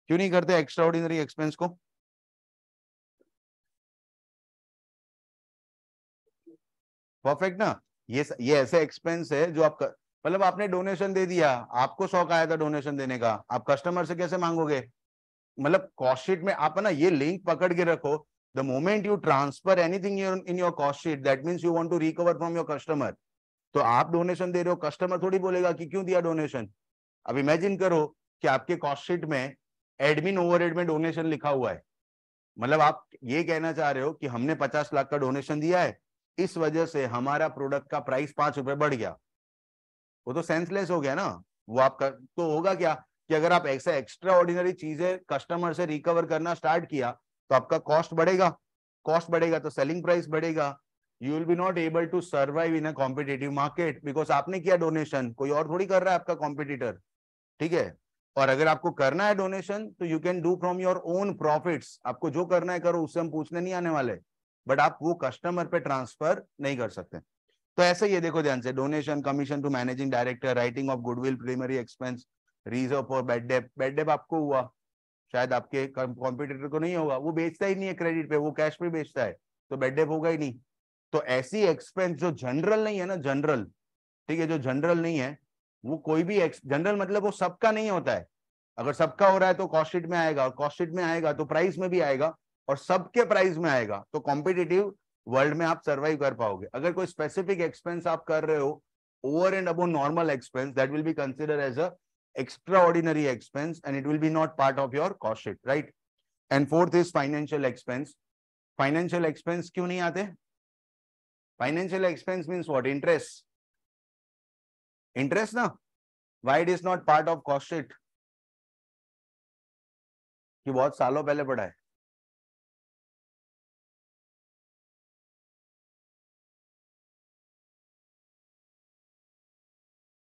क्यों नहीं करते एक्स्ट्रा ऑर्डिनरी एक्सपेंस को परफेक्ट ना ये ये ऐसे एक्सपेंस है जो आप कर, मतलब आपने डोनेशन दे दिया आपको शौक आया था डोनेशन देने का आप कस्टमर से कैसे मांगोगे मतलब कॉस्टशीट में आप ना ये लिंक पकड़ के रखो the moment you transfer anything in your cost sheet that means you want to recover from your customer तो आप डोनेशन दे रहे हो कस्टमर थोड़ी बोलेगा कि क्यों दिया डोनेशन अब इमेजिन करो कि आपके कॉस्टशीट में एडमिन ओवर में डोनेशन लिखा हुआ है मतलब आप ये कहना चाह रहे हो कि हमने पचास लाख का डोनेशन दिया है इस वजह से हमारा प्रोडक्ट का प्राइस पांच रुपए बढ़ गया वो तो सेंसलेस हो गया ना वो आपका तो होगा क्या कि अगर आप ऐसा एक्स्ट्रा ऑर्डिनरी चीजें कस्टमर से रिकवर करना स्टार्ट किया तो आपका कॉस्ट बढ़ेगा कॉस्ट बढ़ेगा तो सेलिंग प्राइस बढ़ेगा you will be not able to survive in a competitive market because आपने किया डोनेशन कोई और थोड़ी कर रहा है आपका कॉम्पिटिटर ठीक है और अगर आपको करना है डोनेशन तो you can do from your own profits आपको जो करना है करो उससे हम पूछने नहीं आने वाले बट आप वो कस्टमर पे ट्रांसफर नहीं कर सकते तो ऐसा ही है देखो ध्यान से donation commission to managing director writing off goodwill preliminary expense reserve for bad debt bad debt आपको हुआ शायद आपके कॉम्पिटेटर को नहीं होगा वो बेचता ही नहीं है क्रेडिट पे वो कैश पे बेचता है तो बेड डेप होगा ही नहीं तो ऐसी एक्सपेंस जो जनरल नहीं है ना जनरल ठीक है जो जनरल नहीं है वो कोई भी जनरल मतलब वो सबका नहीं होता है अगर सबका हो रहा है तो कॉस्टशीट में आएगा और कॉस्टशीट में आएगा तो प्राइस में भी आएगा और सबके प्राइस में आएगा तो कॉम्पिटेटिव वर्ल्ड में आप सर्वाइव कर पाओगे अगर कोई स्पेसिफिक एक्सपेंस आप कर रहे हो over and above normal expense that will be consider as a extra ordinary expense and it will be not part of your cost right and fourth is financial expense financial expense क्यों नहीं आते financial expense means what interest
interest ना why it is not part of cost कि बहुत सालों पहले पड़ा है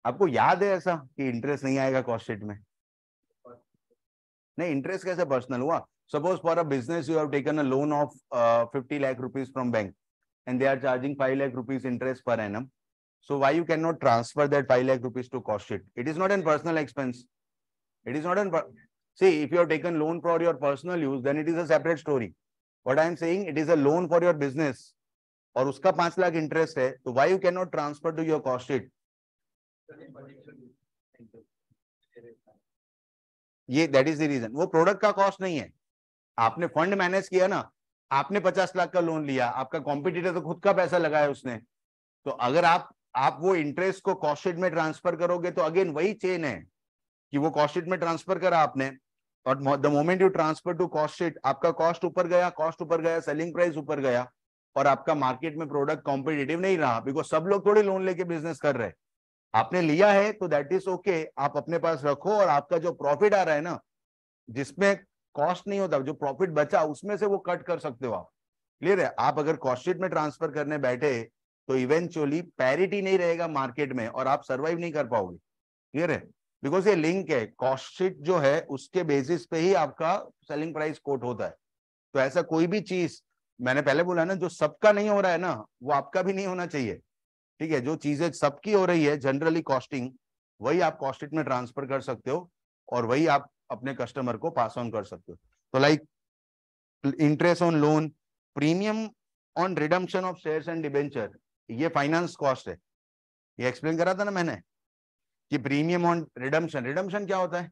आपको याद है ऐसा कि इंटरेस्ट नहीं आएगा कॉस्ट शीट में नहीं इंटरेस्ट कैसे पर्सनल हुआ suppose for a business you have taken a loan of fifty lakh rupees from bank and they are charging five lakh rupees interest per annum so why you can not transfer that five lakh rupees to cost sheet it is not an personal expense it is not an see if you taken loan for your personal use then it is a separate story what I am saying it is a loan for your business और उसका पांच lakh interest है तो why you can not transfer to your cost sheet ये that is the reason वो product का cost नहीं है आपने फंड मैनेज किया ना आपने पचास लाख का लोन लिया आपका कॉम्पिटिटर तो खुद का पैसा लगाया उसने तो अगर आप आप वो इंटरेस्ट को कॉस्टशीट में ट्रांसफर करोगे तो अगेन वही चेन है कि वो कॉस्टशीट में ट्रांसफर करा आपने और the moment you transfer to cost sheet आपका कॉस्ट ऊपर गया कॉस्ट ऊपर गया सेलिंग प्राइस ऊपर गया और आपका मार्केट में प्रोडक्ट कॉम्पिटेटिव नहीं रहा बिकॉज सब लोग थोड़े लोन लेके बिजनेस कर रहे हैं आपने लिया है तो दैट इज ओके आप अपने पास रखो और आपका जो प्रॉफिट आ रहा है ना जिसमें कॉस्ट नहीं होता जो प्रॉफिट बचा उसमें से वो कट कर सकते हो आप क्लियर है आप अगर कॉस्टशीट में ट्रांसफर करने बैठे तो इवेंचुअली पैरिटी नहीं रहेगा मार्केट में और आप सर्वाइव नहीं कर पाओगे क्लियर है बिकॉज ये लिंक है कॉस्टशीट जो है उसके बेसिस पे ही आपका सेलिंग प्राइस कोट होता है तो ऐसा कोई भी चीज मैंने पहले बोला ना जो सबका नहीं हो रहा है ना वो आपका भी नहीं होना चाहिए ठीक है जो चीजें सबकी हो रही है जनरली कॉस्टिंग वही आप कॉस्टिट में ट्रांसफर कर सकते हो और वही आप अपने कस्टमर को पास ऑन कर सकते हो तो like interest on loan premium on redemption of shares and debenture ये फाइनेंस कॉस्ट है ये एक्सप्लेन करा था ना मैंने कि प्रीमियम ऑन रिडम्पशन रिडम्पशन क्या होता है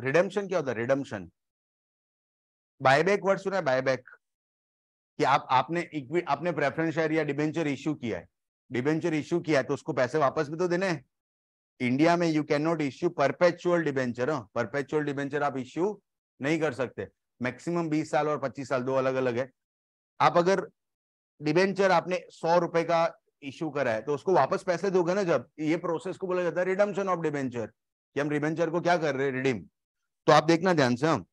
रिडम्पशन क्या होता है रिडम्पशन बायबैक वर्ड सुना है बायबैक कि आप आपने आपने प्रेफरेंस शेयर या डिबेंचर इश्यू किया है डिबेंचर इश्यू किया है तो उसको पैसे वापस भी तो देने हैं इंडिया में you can not issue perpetual debenture perpetual debenture आप इश्यू नहीं कर सकते मैक्सिमम बीस साल और पच्चीस साल दो अलग अलग है आप अगर डिबेंचर आपने सौ रुपए का इश्यू करा है तो उसको वापस पैसे दोगे ना जब ये प्रोसेस को बोला जाता है रिडम्शन ऑफ डिबेंचर कि हम डिबेंचर को क्या कर रहे हैं रिडीम तो आप देखना ध्यान से हम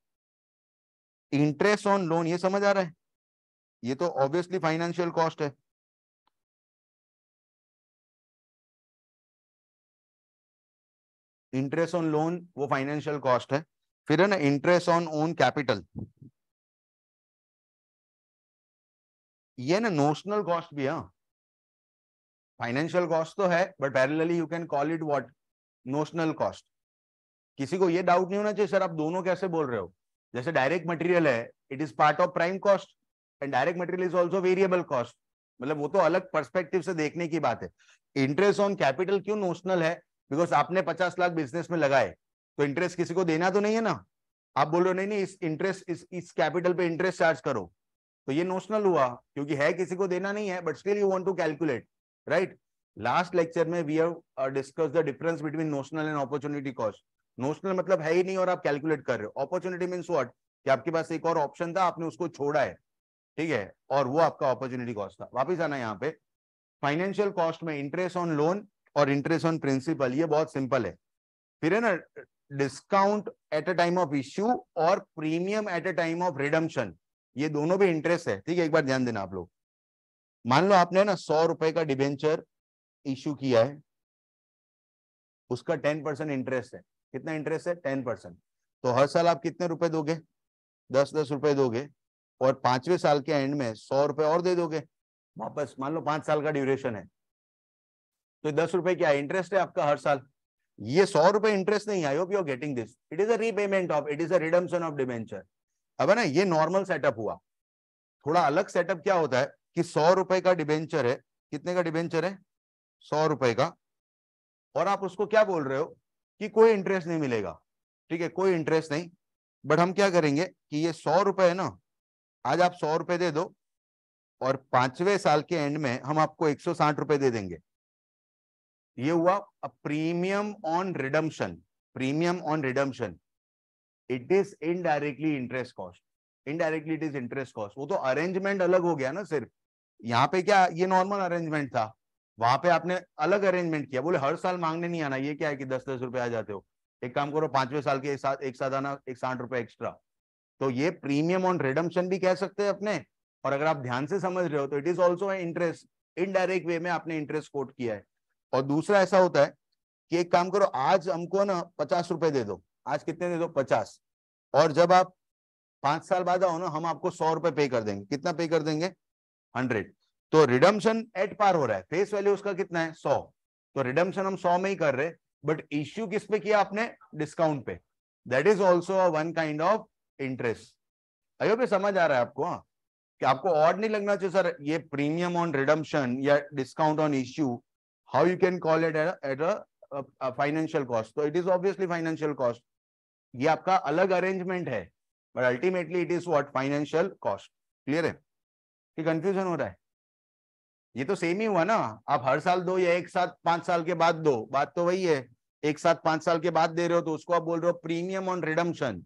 इंटरेस्ट ऑन लोन ये समझ आ रहा
है ये तो ऑब्वियसली फाइनेंशियल कॉस्ट है इंटरेस्ट ऑन लोन वो फाइनेंशियल कॉस्ट है फिर है ना इंटरेस्ट ऑन ओन कैपिटल
ये ना नोशनल कॉस्ट भी है फाइनेंशियल हाँ। कॉस्ट तो है but parallelly you can call it what notional cost किसी को ये डाउट नहीं होना चाहिए सर आप दोनों कैसे बोल रहे हो जैसे डायरेक्ट मटेरियल है it is part of prime cost and direct material is also variable cost मतलब वो तो अलग परस्पेक्टिव से देखने की बात है इंटरेस्ट ऑन कैपिटल क्यों नोशनल है बिकॉज आपने पचास लाख बिजनेस में लगाए तो इंटरेस्ट किसी को देना तो नहीं है ना आप बोल रहे हो नहीं नहीं इस इंटरेस्ट इस इस कैपिटल पे इंटरेस्ट चार्ज करो तो ये नोशनल हुआ क्योंकि है किसी को देना नहीं है but still you want to calculate right last lecture में we have discuss the difference between notional and opportunity cost notional मतलब है ही नहीं और आप कैलकुलेट कर रहे हो अपॉर्चुनिटी मीन्स वॉट कि आपके पास एक और ऑप्शन था आपने उसको छोड़ा है ठीक है और वो आपका अपॉर्चुनिटी कॉस्ट था वापिस आना यहाँ पे फाइनेंशियल कॉस्ट में इंटरेस्ट ऑन लोन और इंटरेस्ट ऑन प्रिंसिपल ये बहुत सिंपल है फिर है ना discount at a time of issue और premium at a time of redemption ये दोनों भी इंटरेस्ट है ठीक है एक बार ध्यान देना आप लोग मान लो आपने ना सौ रुपए का डिबेंचर इश्यू किया है उसका टेन परसेंट इंटरेस्ट है कितना इंटरेस्ट है टेन परसेंट तो हर साल आप कितने रुपए दोगे दस दस रुपए दोगे और पांचवें साल के एंड में सौ रुपए और दे दोगे वापस मान लो पांच साल का ड्यूरेशन है तो दस रुपए क्या इंटरेस्ट है आपका हर साल ये सौ रुपए इंटरेस्ट नहीं I hope you're getting this it is a repayment of it is a redemption of debenture अब ना ये नॉर्मल सेटअप हुआ थोड़ा अलग सेटअप क्या होता है कि सौ रुपए का डिबेंचर है कितने का डिबेंचर है सौ रुपए का और आप उसको क्या बोल रहे हो कि कोई इंटरेस्ट नहीं मिलेगा ठीक है कोई इंटरेस्ट नहीं बट हम क्या करेंगे कि ये सौ रुपए है ना आज आप सौ रुपए दे दो और पांचवे साल के एंड में हम आपको एक सौ साठ रुपए दे देंगे ये हुआ a premium on redemption premium on redemption it is indirectly interest cost indirectly it is interest cost वो तो अरेंजमेंट अलग हो गया ना सिर्फ यहाँ पे क्या ये नॉर्मल अरेंजमेंट था वहां पे आपने अलग अरेंजमेंट किया बोले हर साल मांगने नहीं आना ये क्या है कि दस दस रुपए आ जाते हो एक काम करो पांचवे साल के साथ एक साथ आना एक साठ रुपए एक्स्ट्रा तो ये प्रीमियम ऑन रिडम्पशन भी कह सकते हैं अपने और अगर आप ध्यान से समझ रहे हो तो it is also interest indirect way में आपने इंटरेस्ट कोट किया है और दूसरा ऐसा होता है कि एक काम करो आज हमको ना पचास रुपए दे दो आज कितने दे दो पचास और जब आप पांच साल बाद आओ ना हम आपको सौ रुपए पे कर देंगे कितना पे कर देंगे हंड्रेड तो रिडम्पशन एट पार हो रहा है फेस वैल्यू उसका कितना है सौ तो रिडम्पशन हम सौ में ही कर रहे बट इश्यू किस पे किया आपने डिस्काउंट पे that is also one kind of interest अयो पे समझ आ रहा है आपको हा? कि आपको और नहीं लगना चाहिए सर ये प्रीमियम ऑन रिडम्पशन या discount on issue how you can call it at financial cost तो it is obviously financial cost ये आपका अलग अरेंजमेंट है but ultimately it is what financial cost clear है कि कंफ्यूजन हो रहा है ये तो सेम ही हुआ ना आप हर साल दो या एक साथ पांच साल के बाद दो बात तो वही है एक साथ पांच साल के बाद दे रहे हो तो उसको आप बोल रहे हो प्रीमियम ऑन रिडम्पशन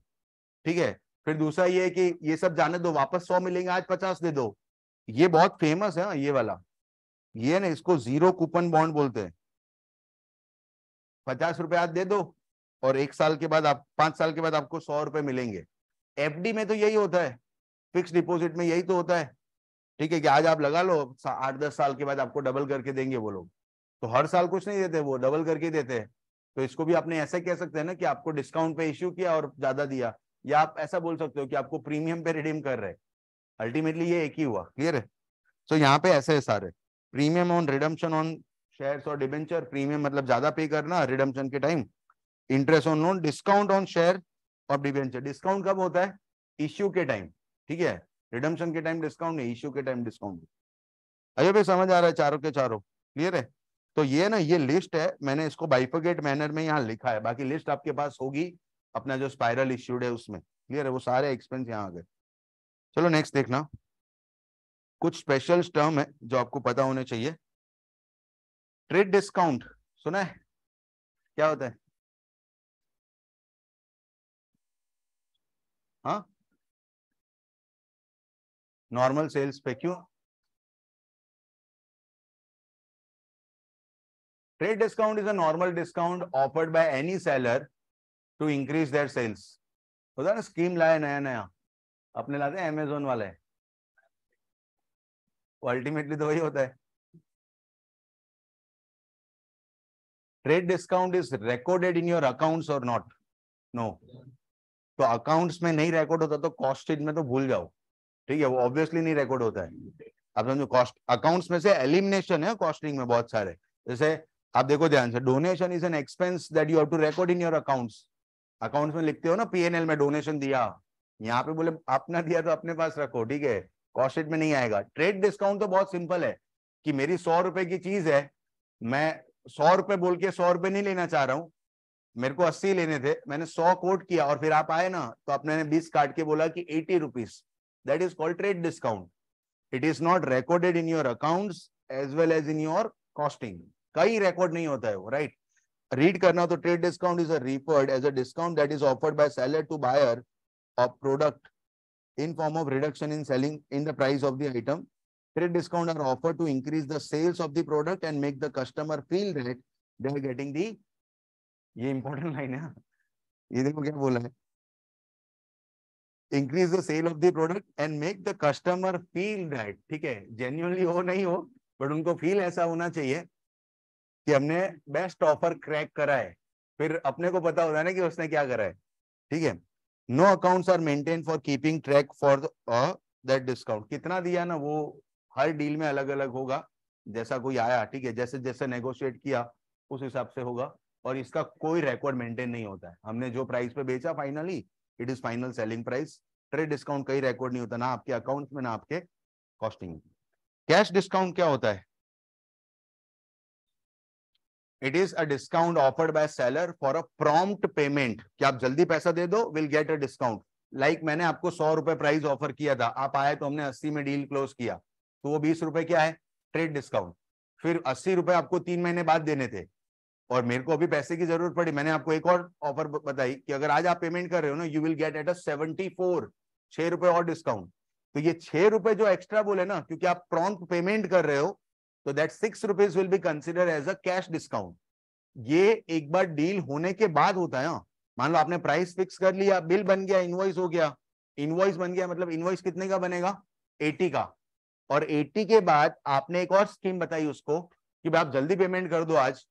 ठीक है फिर दूसरा ये है कि ये सब जाने दो वापस सौ मिलेंगे आज पचास दे दो ये बहुत फेमस है ना हाँ, ये वाला ये ना इसको जीरो कूपन बॉन्ड बोलते हैं पचास रुपए आज दे दो और एक साल के बाद आप पांच साल के बाद आपको सौ रुपए मिलेंगे एफडी में तो यही होता है फिक्स डिपॉजिट में यही तो होता है ठीक है कि आज आप लगा लो आठ दस साल के बाद आपको डबल करके देंगे वो लोग तो हर साल कुछ नहीं देते वो डबल करके देते हैं तो इसको भी आपने ऐसे कह सकते हैं ना कि आपको डिस्काउंट पे इश्यू किया और ज्यादा दिया या आप ऐसा बोल सकते हो कि आपको प्रीमियम पे रिडीम कर रहे अल्टीमेटली ये एक ही हुआ क्लियर है सो so, यहाँ पे ऐसे है सारे premium on redemption on shares और डिबेंचर प्रीमियम मतलब ज्यादा पे करना रिडम्पशन के time interest on loan discount on share और डिबेंचर डिस्काउंट कब होता है इश्यू के टाइम ठीक है रिडम्पशन के टाइम डिस्काउंट नहीं इश्यू के टाइम डिस्काउंट अयो भाई समझ आ रहा है चारों के चारों क्लियर है तो ये ना ये लिस्ट है मैंने इसको बाइफोगेट मैनर में यहाँ लिखा है बाकी लिस्ट आपके पास होगी अपना जो स्पाइरल इश्यूड है उसमें क्लियर है वो सारे एक्सपेंस यहाँ आ गए चलो नेक्स्ट देखना कुछ स्पेशल टर्म है जो आपको पता होने चाहिए
ट्रेड डिस्काउंट सुना है क्या होता है हाँ नॉर्मल सेल्स पे क्यों
trade discount is a normal discount offered by any seller to increase their sales होता है ना स्कीम लाए नया नया अपने लाते हैं अमेजोन वाले अल्टीमेटली तो वही होता है trade discount is recorded in your accounts और नॉट नो तो अकाउंट्स में नहीं रिकॉर्ड होता तो कॉस्ट में तो भूल जाओ ठीक है वो ऑब्वियसली नहीं रिकॉर्ड होता है आप समझो कॉस्ट अकाउंट्स में से एलिमिनेशन है कॉस्टिंग में बहुत सारे जैसे आप देखो ध्यान से donation is an expense that you have to record in your accounts accounts में लिखते हो ना पीएनएल में डोनेशन दिया यहाँ पे बोले अपना दिया तो अपने पास रखो ठीक है कॉस्टेट में नहीं आएगा ट्रेड डिस्काउंट तो बहुत सिंपल है कि मेरी सौ रुपए की चीज है मैं सौ रुपए बोल के सौ रुपए नहीं लेना चाह रहा हूँ मेरे को अस्सी लेने थे मैंने सौ कोट किया और फिर आप आए ना तो आपने ने बीस काट के बोला कि eighty rupees that is called trade discount it is not recorded in your account as well as in your costing कई रिकॉर्ड नहीं होता है वो राइट रीड करना तो trade discount is a referred as a discount that is offered by seller to buyer of product in form of reduction in selling in the price of the item trade discount are offer to increase the sales of the product and make the customer feel that they are getting the ये important line है ये देखो क्या बोला है increase the sale of the product and make the customer feel that ठीक है genuinely हो नहीं हो बट उनको फील ऐसा होना चाहिए कि हमने बेस्ट ऑफर क्रैक करा है फिर अपने को पता होता है ना कि उसने क्या करा है ठीक है no accounts are maintain for keeping track for that discount कितना दिया ना वो हर डील में अलग अलग होगा जैसा कोई आया ठीक है जैसे जैसे नेगोशिएट किया उस हिसाब से होगा और इसका कोई रिकॉर्ड मेंटेन नहीं होता है हमने जो प्राइस पे बेचा finally it is final selling price trade discount कहीं रिकॉर्ड नहीं होता ना आपके अकाउंट में ना आपके कॉस्टिंग कैश डिस्काउंट क्या होता है it is a discount offered by seller for a prompt payment कि आप जल्दी पैसा दे दो will get a discount like मैंने आपको सौ रुपए प्राइस ऑफर किया था आप आए तो हमने अस्सी में डील क्लोज किया तो वो बीस रुपए क्या है ट्रेड डिस्काउंट फिर अस्सी रुपए आपको तीन महीने बाद देने थे और मेरे को अभी पैसे की जरूरत पड़ी मैंने आपको एक और ऑफर बताई कि अगर आज आप पेमेंट कर रहे हो ना you will get at a seventy four छह रुपए और डिस्काउंट तो ये छह रुपए जो एक्स्ट्रा बोले ना क्योंकि आप प्रॉम्प्ट पेमेंट कर रहे हो तो that six rupees will be consider as a cash discount ये एक बार डील होने के बाद होता है हाँ। मान लो आपने प्राइस फिक्स कर लिया बिल बन गया इनवॉइस हो गया इनवॉइस बन गया मतलब इनवॉइस कितने का बनेगा एटी का और 80 के बाद आपने एक और स्कीम बताई उसको कि आप जल्दी पेमेंट कर दो आज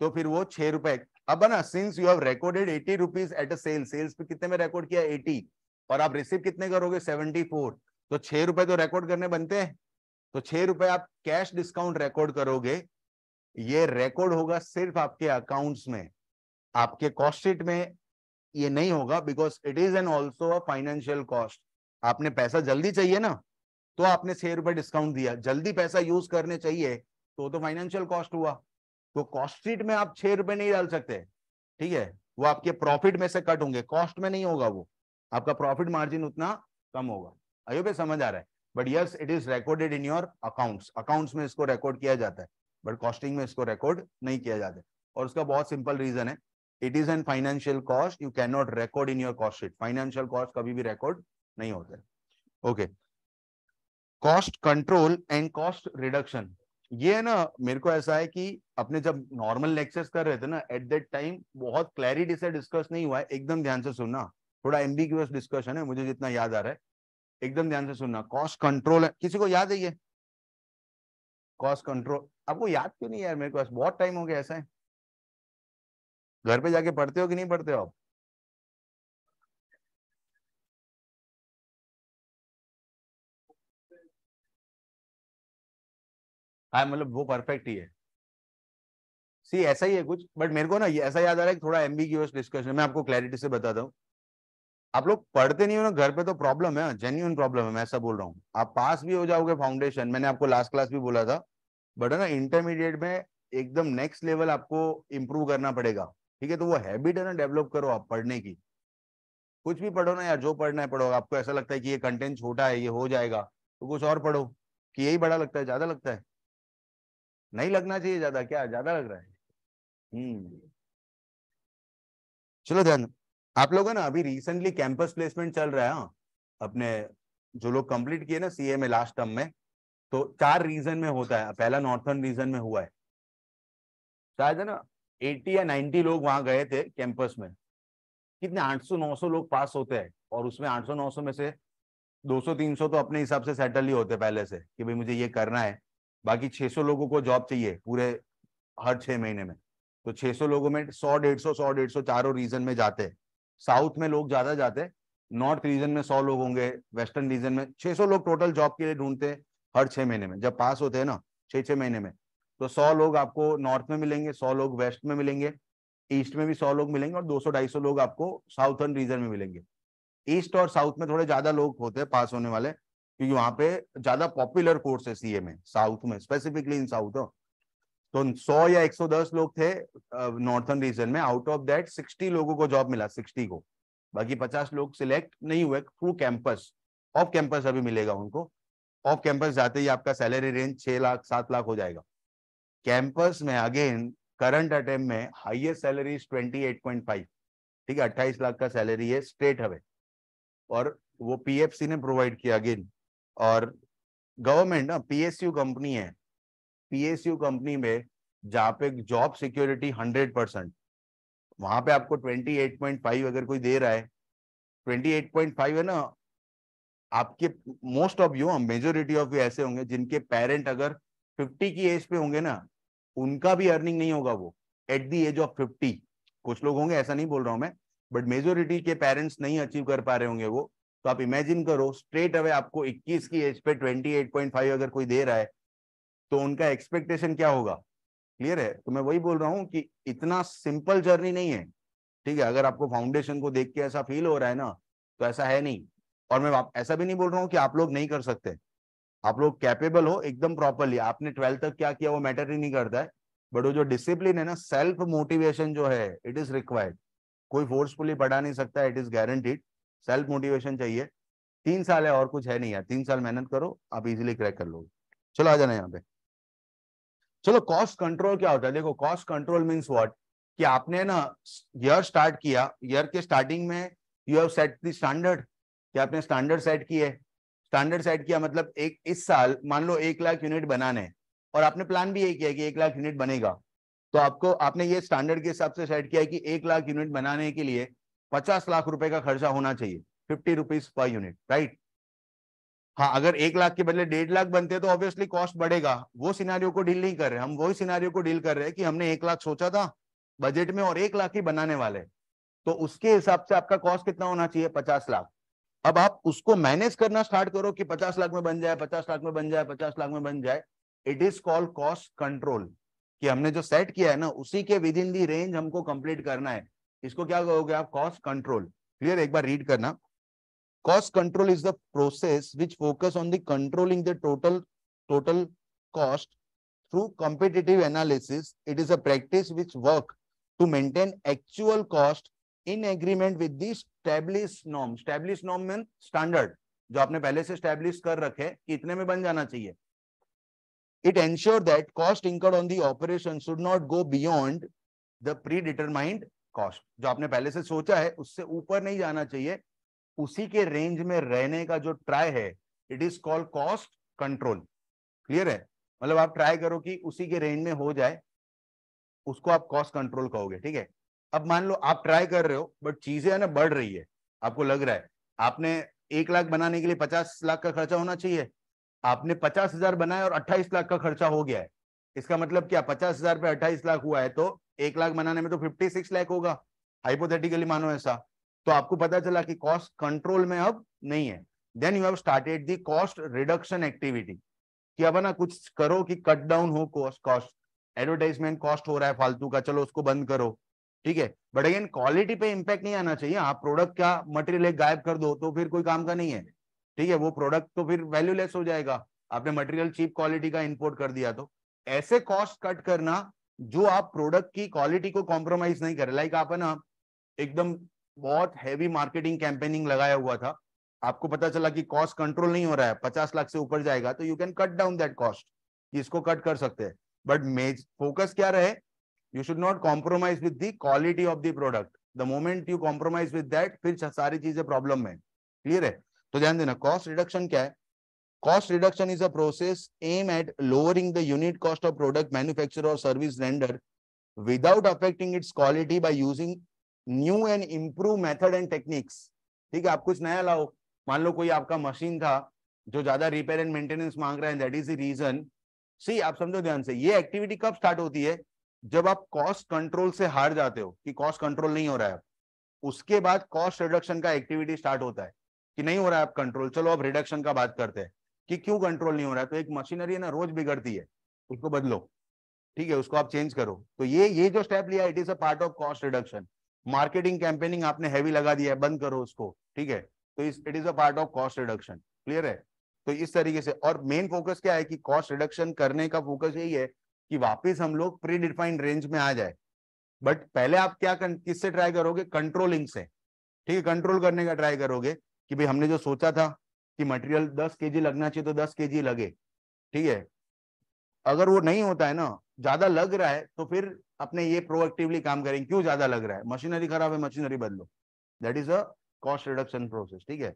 तो फिर वो छह रुपए अब ना since you have recorded eighty rupees at a sale sales पे कितने में रिकॉर्ड किया एटी और आप रिसीव कितने करोगे सेवेंटी तो छह रुपए तो रिकॉर्ड करने बनते हैं तो छह रुपए आप कैश डिस्काउंट रिकॉर्ड करोगे ये रिकॉर्ड होगा सिर्फ आपके अकाउंट्स में आपके कॉस्ट शीट में ये नहीं होगा because it is an also a financial cost आपने पैसा जल्दी चाहिए ना तो आपने छह रुपए डिस्काउंट दिया जल्दी पैसा यूज करने चाहिए तो तो फाइनेंशियल कॉस्ट हुआ तो कॉस्ट शीट में आप छह रुपए नहीं डाल सकते ठीक है वो आपके प्रॉफिट में से कट होंगे कॉस्ट में नहीं होगा वो आपका प्रॉफिट मार्जिन उतना कम होगा अयो पे समझ आ रहा है but yes it is recorded in your accounts accounts में इसको रिकॉर्ड किया जाता है बट कॉस्टिंग में इसको रिकॉर्ड नहीं किया जाता है और उसका बहुत सिंपल रीजन है it is an financial cost you can not record in your cost sheet financial cost कभी भी रिकॉर्ड नहीं होता है okay cost control and cost reduction ये है ना मेरे को ऐसा है कि अपने जब नॉर्मल लेक्चर्स कर रहे थे ना एट दैट टाइम बहुत क्लैरिटी से डिस्कस नहीं हुआ है एकदम ध्यान से सुनना थोड़ा एम्बिग्यूस डिस्कशन है मुझे जितना याद आ रहा है एकदम ध्यान से सुनना कॉस्ट कंट्रोल है किसी को याद है ये कॉस्ट कंट्रोल आपको याद क्यों नहीं यार मेरे पास बहुत टाइम हो गया ऐसा है घर पे जाके पढ़ते हो कि नहीं पढ़ते हो आप हाँ मतलब वो परफेक्ट ही है सी ऐसा ही है कुछ बट मेरे को ना ऐसा याद आ रहा है थोड़ा एमबीक्यूएस डिस्कशन मैं आपको क्लैरिटी से बताता हूँ आप लोग पढ़ते नहीं हो ना घर पे तो प्रॉब्लम है जेन्यून प्रॉब्लम है मैं ऐसा बोल रहा हूँ आप पास भी हो जाओगे फाउंडेशन मैंने आपको लास्ट क्लास भी बोला था बट है ना इंटरमीडिएट में एकदम नेक्स्ट लेवल आपको इम्प्रूव करना पड़ेगा ठीक है तो वो हैबिट है ना डेवलप करो आप पढ़ने की कुछ भी पढ़ो ना यार जो पढ़ना है पढ़ो आपको ऐसा लगता है कि ये कंटेंट छोटा है ये हो जाएगा तो कुछ और पढ़ो कि यही बड़ा लगता है ज्यादा लगता है नहीं लगना चाहिए ज्यादा क्या ज्यादा लग रहा है हम्म चलो ध्यान आप लोगों ना अभी रिसेंटली कैंपस प्लेसमेंट चल रहा है हाँ। अपने जो लोग कंप्लीट किए ना सीए में लास्ट टर्म में तो चार रीजन में होता है पहला नॉर्थन रीजन में हुआ है शायद है ना एटी या नाइन्टी लोग वहां गए थे कैंपस में कितने नौ सौ लोग पास होते हैं और उसमें आठ सौ नौ सौ में से दो सौ तीन सौ तो अपने हिसाब से सेटल ही होते पहले से कि भाई मुझे ये करना है बाकी सौ लोगों को जॉब चाहिए पूरे हर छह महीने में तो सौ लोगों में सौ डेढ़ सौ सौ डेढ़ सौ चारों रीजन में जाते हैं साउथ में लोग ज्यादा जाते हैं नॉर्थ रीजन में सौ लोग होंगे वेस्टर्न रीजन में छह सौ लोग टोटल जॉब के लिए ढूंढते हैं हर छह महीने में जब पास होते हैं ना छह छह महीने में तो सौ लोग आपको नॉर्थ में मिलेंगे सौ लोग वेस्ट में मिलेंगे ईस्ट में भी सौ लोग मिलेंगे और दो सौ ढाई सौ लोग आपको साउथर्न रीजन में मिलेंगे ईस्ट और साउथ में थोड़े ज्यादा लोग होते हैं पास होने वाले क्योंकि वहां पे ज्यादा पॉपुलर कोर्स है सीए में साउथ में स्पेसिफिकली इन साउथ तो 100 या 110 लोग थे नॉर्थन रीजन में आउट ऑफ दैट 60 लोगों को जॉब मिला 60 को बाकी 50 लोग सिलेक्ट नहीं हुए थ्रू कैंपस ऑफ कैंपस अभी मिलेगा उनको ऑफ कैंपस जाते ही आपका सैलरी रेंज छह लाख सात लाख हो जाएगा कैंपस में अगेन करंट अटेम्प में highest salary twenty eight point five ठीक है अट्ठाईस लाख का सैलरी है स्टेट हवे और वो पीएफसी ने प्रोवाइड किया अगेन और गवर्नमेंट ना पीएसयू कंपनी है पीएसयू कंपनी में जहां पे जॉब सिक्योरिटी हंड्रेड परसेंट वहां पे आपको ट्वेंटी एट पॉइंट फाइव अगर कोई दे रहा है ट्वेंटी एट पॉइंट फाइव है ना आपके most of you majority of you ऐसे होंगे जिनके पेरेंट अगर फिफ्टी की एज पे होंगे ना उनका भी अर्निंग नहीं होगा वो at the age of fifty कुछ लोग होंगे ऐसा नहीं बोल रहा हूं मैं बट मेजोरिटी के पेरेंट्स नहीं अचीव कर पा रहे होंगे वो तो आप इमेजिन करो स्ट्रेट अवे आपको 21 की एज पे 28.5 अगर कोई दे रहा है तो उनका एक्सपेक्टेशन क्या होगा क्लियर है तो मैं वही बोल रहा हूँ कि इतना सिंपल जर्नी नहीं है ठीक है अगर आपको फाउंडेशन को देख के ऐसा फील हो रहा है ना तो ऐसा है नहीं और मैं ऐसा भी नहीं बोल रहा हूँ कि आप लोग नहीं कर सकते आप लोग कैपेबल हो एकदम प्रॉपरली आपने ट्वेल्थ तक क्या किया वो मैटर ही नहीं करता है बट वो जो डिसिप्लिन है ना सेल्फ मोटिवेशन जो है इट इज रिक्वायर्ड कोई फोर्सफुली पढ़ा नहीं सकता it is guaranteed self motivation चाहिए तीन साल है और कुछ है नहीं यार तीन साल मेहनत करो आप इजिली क्रैक कर लोगे चलो आ जाना यहाँ पे चलो कॉस्ट कंट्रोल क्या होता है देखो कॉस्ट कंट्रोल मीन्स वॉट कि आपने ना ईयर स्टार्ट किया ईयर के स्टार्टिंग में you have set the standard कि आपने स्टैंडर्ड सेट किए स्टैंडर्ड सेट किया मतलब एक इस साल मान लो एक लाख यूनिट बनाने और आपने प्लान भी ये किया कि एक लाख यूनिट बनेगा तो आपको आपने ये स्टैंडर्ड के हिसाब से सेट किया कि एक लाख यूनिट बनाने के लिए पचास लाख रुपए का खर्चा होना चाहिए fifty rupees per unit right right? हाँ अगर एक लाख के बदले डेढ़ लाख बनते हैं तो ऑब्वियसली कॉस्ट बढ़ेगा वो सिनारियो को डील नहीं कर रहे हम वही सिनारियो को डील कर रहे हैं कि हमने एक लाख सोचा था बजट में और एक लाख ही बनाने वाले तो उसके हिसाब से आपका कॉस्ट कितना होना चाहिए पचास लाख अब आप उसको मैनेज करना स्टार्ट करो कि पचास लाख में बन जाए पचास लाख में बन जाए पचास लाख में बन जाए it is called cost control कि हमने जो सेट किया है ना उसी के विद इन दी रेंज हमको कंप्लीट करना है इसको क्या कहोगे आप कॉस्ट कंट्रोल क्लियर एक बार रीड करना cost control is the process which focus on the controlling the total total cost through competitive analysis it is a practice which work to maintain actual cost in agreement with the established norm established norm means standard jo aapne pehle se establish kar rakhe कि इतने में बन जाना चाहिए it ensure that cost incurred on the operation should not go beyond the predetermined cost jo aapne pehle se socha hai usse upar nahi jana chahiye उसी के range में रहने का जो ट्राई है it is called cost control clear है मतलब आप ट्राई करो कि उसी के रेंज में हो जाए उसको आप कॉस्ट कंट्रोल कहोगे ठीक है अब मान लो आप ट्राई कर रहे हो बट चीजें है ना बढ़ रही है आपको लग रहा है आपने एक लाख बनाने के लिए पचास लाख का खर्चा होना चाहिए आपने पचास हजार बनाया और अट्ठाईस लाख का खर्चा हो गया है इसका मतलब क्या पचास हजार पे अट्ठाईस लाख हुआ है तो एक लाख बनाने में तो फिफ्टी सिक्स लाख होगा हाइपोथेटिकली मानो ऐसा तो आपको पता चला कि कॉस्ट कंट्रोल में अब नहीं है then you have started the cost reduction activity कि अब ना कुछ करो कि कट डाउन हो कॉस्ट एडवर्टाइजमेंट कॉस्ट हो रहा है फालतू का चलो उसको बंद करो ठीक है बट अगेन क्वालिटी पे इम्पैक्ट नहीं आना चाहिए आप प्रोडक्ट का मटेरियल एक गायब कर दो तो फिर कोई काम का नहीं है ठीक है वो प्रोडक्ट तो फिर वैल्यूलेस हो जाएगा आपने मटेरियल चीप क्वालिटी का इंपोर्ट कर दिया तो ऐसे कॉस्ट कट करना जो आप प्रोडक्ट की क्वालिटी को कॉम्प्रोमाइज नहीं करें लाइक आप है ना एकदम बहुत हैवी मार्केटिंग कैंपेनिंग लगाया हुआ था आपको पता चला कि कॉस्ट कंट्रोल नहीं हो रहा है पचास लाख से ऊपर जाएगा तो you can cut down that cost इसको कट कर सकते हैं बट मेज फोकस क्या रहे you should not compromise with the quality of the product the moment you compromise with that फिर सारी चीजें प्रॉब्लम में क्लियर है तो ध्यान देना कॉस्ट रिडक्शन क्या है cost reduction is a process aim at lowering the unit cost of product manufacture और service render without affecting its quality by using new and improve method and techniques ठीक है आप कुछ नया लाओ मान लो कोई आपका मशीन था जो ज्यादा रिपेयर एंड मेंटेनेंस मांग रहा है that is the reason see आप समझो ध्यान से ये एक्टिविटी कब स्टार्ट होती है जब आप कॉस्ट कंट्रोल से हार जाते हो कि कॉस्ट कंट्रोल नहीं हो रहा है उसके बाद कॉस्ट रिडक्शन का एक्टिविटी स्टार्ट होता है कि नहीं हो रहा है आप कंट्रोल चलो आप रिडक्शन का बात करते हैं कि क्यों कंट्रोल नहीं हो रहा है तो एक मशीनरी है ना रोज बिगड़ती है उसको बदलो ठीक है उसको आप चेंज करो तो ये ये जो स्टेप लिया it is a part of cost reduction marketing campaigning आपने हैवी लगा दिया है बंद करो उसको ठीक है तो it is a part of cost reduction clear है तो इस तरीके से और मेन फोकस क्या है कि कॉस्ट रिडक्शन करने का फोकस यही है कि वापस हम लोग प्री डिफाइंड रेंज में आ जाए बट पहले आप क्या किससे ट्राई करोगे कंट्रोलिंग से ठीक है कंट्रोल करने का ट्राई करोगे कि भाई हमने जो सोचा था कि मटेरियल 10 केजी लगना चाहिए तो 10 केजी लगे ठीक है अगर वो नहीं होता है ना ज्यादा लग रहा है तो फिर अपने ये प्रोएक्टिवली काम करेंगे क्यों ज्यादा लग रहा है मशीनरी खराब है मशीनरी बदलो that is a cost reduction process ठीक है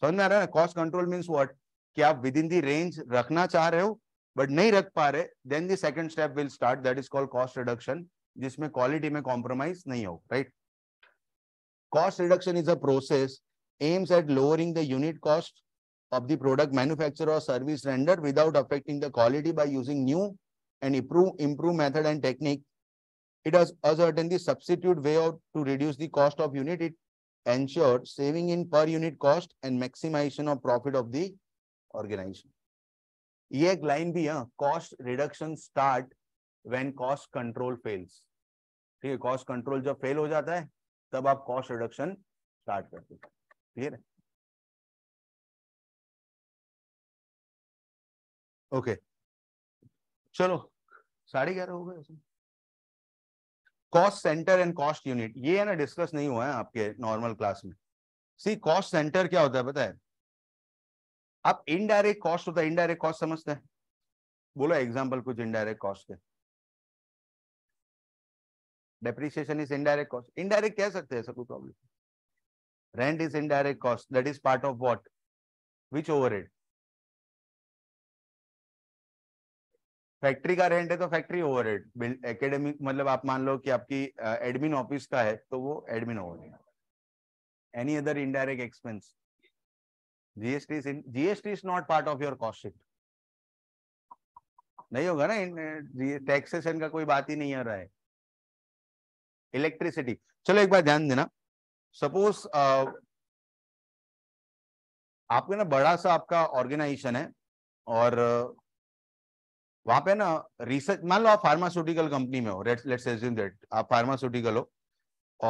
समझ में आ रहा है ना कॉस्ट कंट्रोल मीन्स वॉट कि आप विद इन दी रेंज रखना चाह रहे हो बट नहीं रख पा रहे then the second step will start that is called cost reduction जिसमें क्वालिटी में कॉम्प्रोमाइज नहीं हो right cost reduction is a process aims at lowering the unit cost of the product manufacture और service render without affecting the quality by using new and improve method and technique It has ascertained the substitute way of to reduce the cost of unit. It ensured saving in per unit cost and maximization of profit of the organization. ye एक line भी है cost reduction start when cost control fails ठीक cost control jab fail ho jata hai tab aap cost reduction
start karte hain clear clear
okay okay. चलो साढ़े ग्यारह हो गए उसमें cost centre and cost unit ये है ना डिस्कस नहीं हुआ है आपके नॉर्मल क्लास में सी कॉस्ट सेंटर क्या होता है पता है आप इनडायरेक्ट कॉस्ट होता है इनडायरेक्ट कॉस्ट समझते हैं बोलो एग्जाम्पल कुछ इनडायरेक्ट कॉस्ट के depreciation is indirect cost indirect कह सकते हैं ऐसा कोई problem rent is indirect cost that is part of what which over it factory का रेंट है तो फैक्ट्री ओवर हेड एकेडमिक मतलब आप मान लो कि आपकी एडमिन uh, ऑफिस का है तो वो admin overhead any other indirect expense GST GST is not part of your cost sheet नहीं होगा ना टैक्सेशन का कोई बात ही नहीं आ रहा है इलेक्ट्रिसिटी चलो एक बार ध्यान देना सपोज आपका ना बड़ा सा आपका ऑर्गेनाइजेशन है और uh, वहां पे ना रिसर्च मान लो आप फार्मास्यूटिकल कंपनी में हो लेट्स एज्यूम दैट आप फार्मास्यूटिकल हो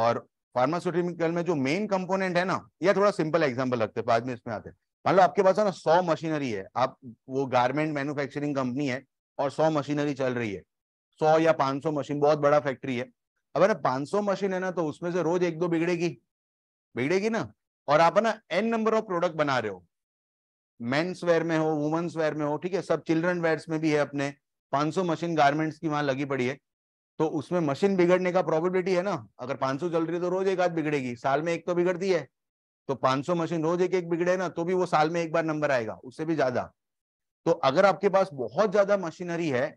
और फार्मास्यूटिकल में जो मेन कंपोनेंट है ना यह थोड़ा सिंपल एग्जांपल रखते हैं बाद में इसमें आते हैं मान लो आपके पास ना सौ मशीनरी है आप वो गारमेंट मैन्युफैक्चरिंग कंपनी है और सौ मशीनरी चल रही है सौ या पांच मशीन बहुत बड़ा फैक्ट्री है अब ना पांच मशीन है ना तो उसमें से रोज एक दो बिगड़ेगी बिगड़ेगी ना और आप ना एन नंबर ऑफ प्रोडक्ट बना रहे हो मेन्स वेयर में हो वुमेन्स वेयर में हो ठीक है सब चिल्ड्रन वेयर में भी है अपने 500 मशीन गारमेंट्स की वहां लगी पड़ी है तो उसमें मशीन बिगड़ने का प्रोबेबिलिटी है ना अगर 500 चल रही है तो रोज एक आध बिगड़ेगी साल में एक तो बिगड़ती है तो 500 मशीन रोज एक एक बिगड़े ना तो भी वो साल में एक बार नंबर आएगा उससे भी ज्यादा तो अगर आपके पास बहुत ज्यादा मशीनरी है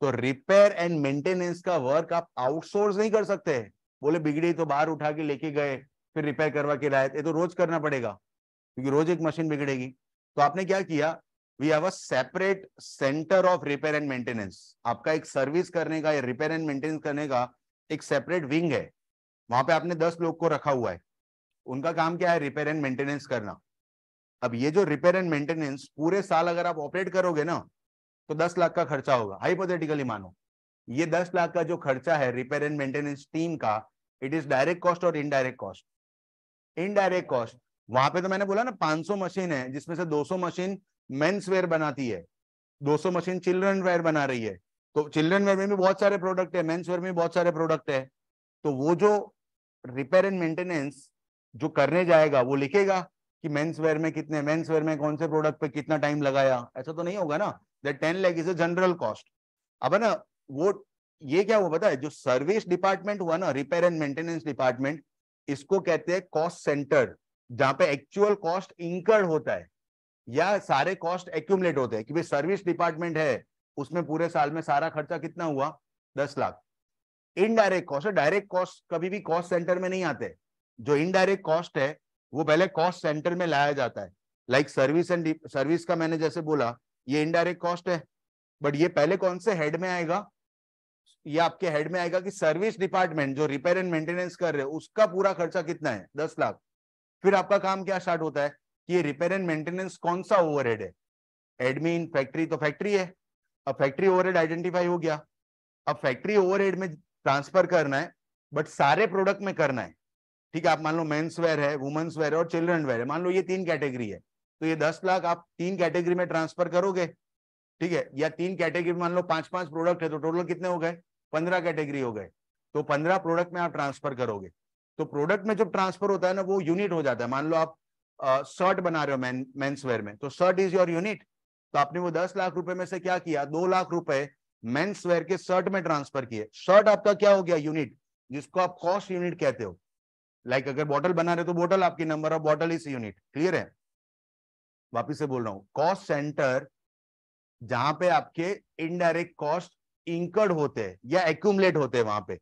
तो रिपेयर एंड मेंटेनेंस का वर्क आप आउटसोर्स नहीं कर सकते बोले बिगड़ी तो बाहर उठा के लेके गए फिर रिपेयर करवा के लाए तो रोज करना पड़ेगा क्योंकि रोज एक मशीन बिगड़ेगी तो आपने क्या किया we have a separate centre of repair and maintenance आपका एक सर्विस करने का या रिपेयर एंड मेंटेनेंस करने का एक सेपरेट विंग है वहां पे आपने दस लोग को रखा हुआ है उनका काम क्या है रिपेयर एंड मेंटेनेंस करना अब ये जो रिपेयर एंड मेंटेनेंस पूरे साल अगर आप ऑपरेट करोगे ना तो दस लाख का खर्चा होगा हाइपोथेटिकली मानो ये दस लाख का जो खर्चा है रिपेयर एंड मेंटेनेंस टीम का इट इज डायरेक्ट कॉस्ट और इनडायरेक्ट कॉस्ट इनडायरेक्ट कॉस्ट वहां पे तो मैंने बोला ना 500 मशीन है जिसमें से 200 मशीन मेन्स वेयर बनाती है 200 मशीन चिल्ड्रन वेयर बना रही है तो चिल्ड्रन वेयर में भी बहुत सारे प्रोडक्ट है मेन्स वेयर में बहुत सारे प्रोडक्ट है तो वो जो रिपेयर एंड मेंटेनेंस जो करने जाएगा वो लिखेगा कि मेन्स वेयर में कितने मेन्स वेयर में कौन से प्रोडक्ट पे कितना टाइम लगाया ऐसा तो नहीं होगा ना that ten lakh is a general cost अब है ना वो ये क्या हुआ पता है जो सर्विस डिपार्टमेंट हुआ ना रिपेयर एंड मेंटेनेंस डिपार्टमेंट इसको कहते हैं कॉस्ट सेंटर जहां पे एक्चुअल कॉस्ट इंकर्ड होता है या सारे कॉस्ट एक्यूमलेट होते हैं कि भाई सर्विस डिपार्टमेंट है उसमें पूरे साल में सारा खर्चा कितना हुआ दस lakh indirect cost direct cost कभी भी कॉस्ट सेंटर में नहीं आते जो इनडायरेक्ट कॉस्ट है वो पहले कॉस्ट सेंटर में लाया जाता है लाइक सर्विस एंड सर्विस का मैंने जैसे बोला ये इनडायरेक्ट कॉस्ट है बट ये पहले कौन से हेड में आएगा ये आपके हेड में आएगा कि सर्विस डिपार्टमेंट जो रिपेयर एंड मेंटेनेंस कर रहे हैं उसका पूरा खर्चा कितना है दस लाख फिर आपका काम क्या स्टार्ट होता है कि ये रिपेयर एंड मेंटेनेंस कौन सा ओवरहेड है एडमिन फैक्ट्री तो फैक्ट्री है अब फैक्ट्री ओवरहेड आइडेंटिफाई हो गया अब फैक्ट्री ओवरहेड में ट्रांसफर करना है बट सारे प्रोडक्ट में करना है ठीक है आप मान लो मेन्स वेयर है वुमेन्स वेयर है और चिल्ड्रन वेयर है मान लो ये तीन कैटेगरी है तो ये दस लाख आप तीन कैटेगरी में ट्रांसफर करोगे ठीक है या तीन कैटेगरी मान लो पांच पांच प्रोडक्ट है तो टोटल कितने हो गए पंद्रह कैटेगरी हो गए तो पंद्रह प्रोडक्ट में आप ट्रांसफर करोगे तो प्रोडक्ट में जब ट्रांसफर होता है ना वो यूनिट हो जाता है मान लो आप शर्ट बना रहे हो मैं वेयर में तो शर्ट इज योर यूनिट तो आपने वो दस लाख रुपए में से क्या किया दो लाख रुपए मेन्स वेयर के शर्ट में ट्रांसफर किए शर्ट आपका क्या हो गया यूनिट जिसको आप कॉस्ट यूनिट कहते हो लाइक like अगर बोतल बना रहे हो तो बोतल आपकी नंबर ऑफ बोतल इज यूनिट क्लियर है वापिस से बोल रहा हूं कॉस्ट सेंटर जहां पे आपके इनडायरेक्ट कॉस्ट इंकर्ड होते हैं या एक्यूमलेट होते हैं वहां पे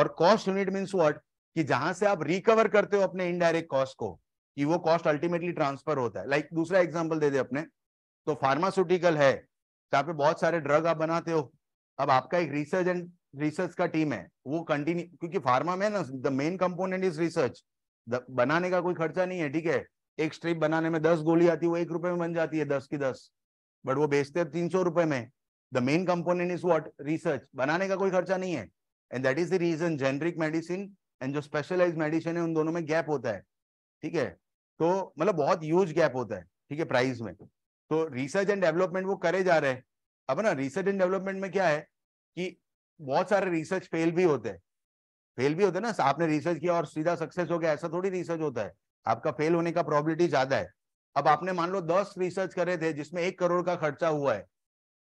और कॉस्ट यूनिट मीन्स वॉट कि जहां से आप रिकवर करते हो अपने इनडायरेक्ट कॉस्ट को कि वो कॉस्ट अल्टीमेटली ट्रांसफर होता है लाइक like, दूसरा एग्जाम्पल दे दे अपने तो फार्मास्यूटिकल है जहाँ पे बहुत सारे ड्रग आप बनाते हो अब आपका एक रिसर्च एंड रिसर्च का टीम है वो कंटिन्यू क्योंकि फार्मा में ना the main component is research बनाने का कोई खर्चा नहीं है ठीक है एक स्ट्रिप बनाने में दस गोली आती है वो एक रुपए में बन जाती है दस की दस बट वो बेचते हैं तीन सौ रुपए में the main component is what research बनाने का कोई खर्चा नहीं है and that is the reason generic medicine and जो स्पेशलाइज मेडिसिन है उन दोनों में गैप होता है ठीक है तो मतलब बहुत ह्यूज गैप होता है ठीक है प्राइस में तो रिसर्च एंड डेवलपमेंट वो करे जा रहे हैं अब ना रिसर्च एंड डेवलपमेंट में क्या है कि बहुत सारे रिसर्च फेल भी होते हैं फेल भी होते हैं ना आपने रिसर्च किया और सीधा सक्सेस हो गया ऐसा थोड़ी रिसर्च होता है आपका फेल होने का प्रॉबिलिटी ज्यादा है अब आपने मान लो दस रिसर्च करे थे जिसमें एक करोड़ का खर्चा हुआ है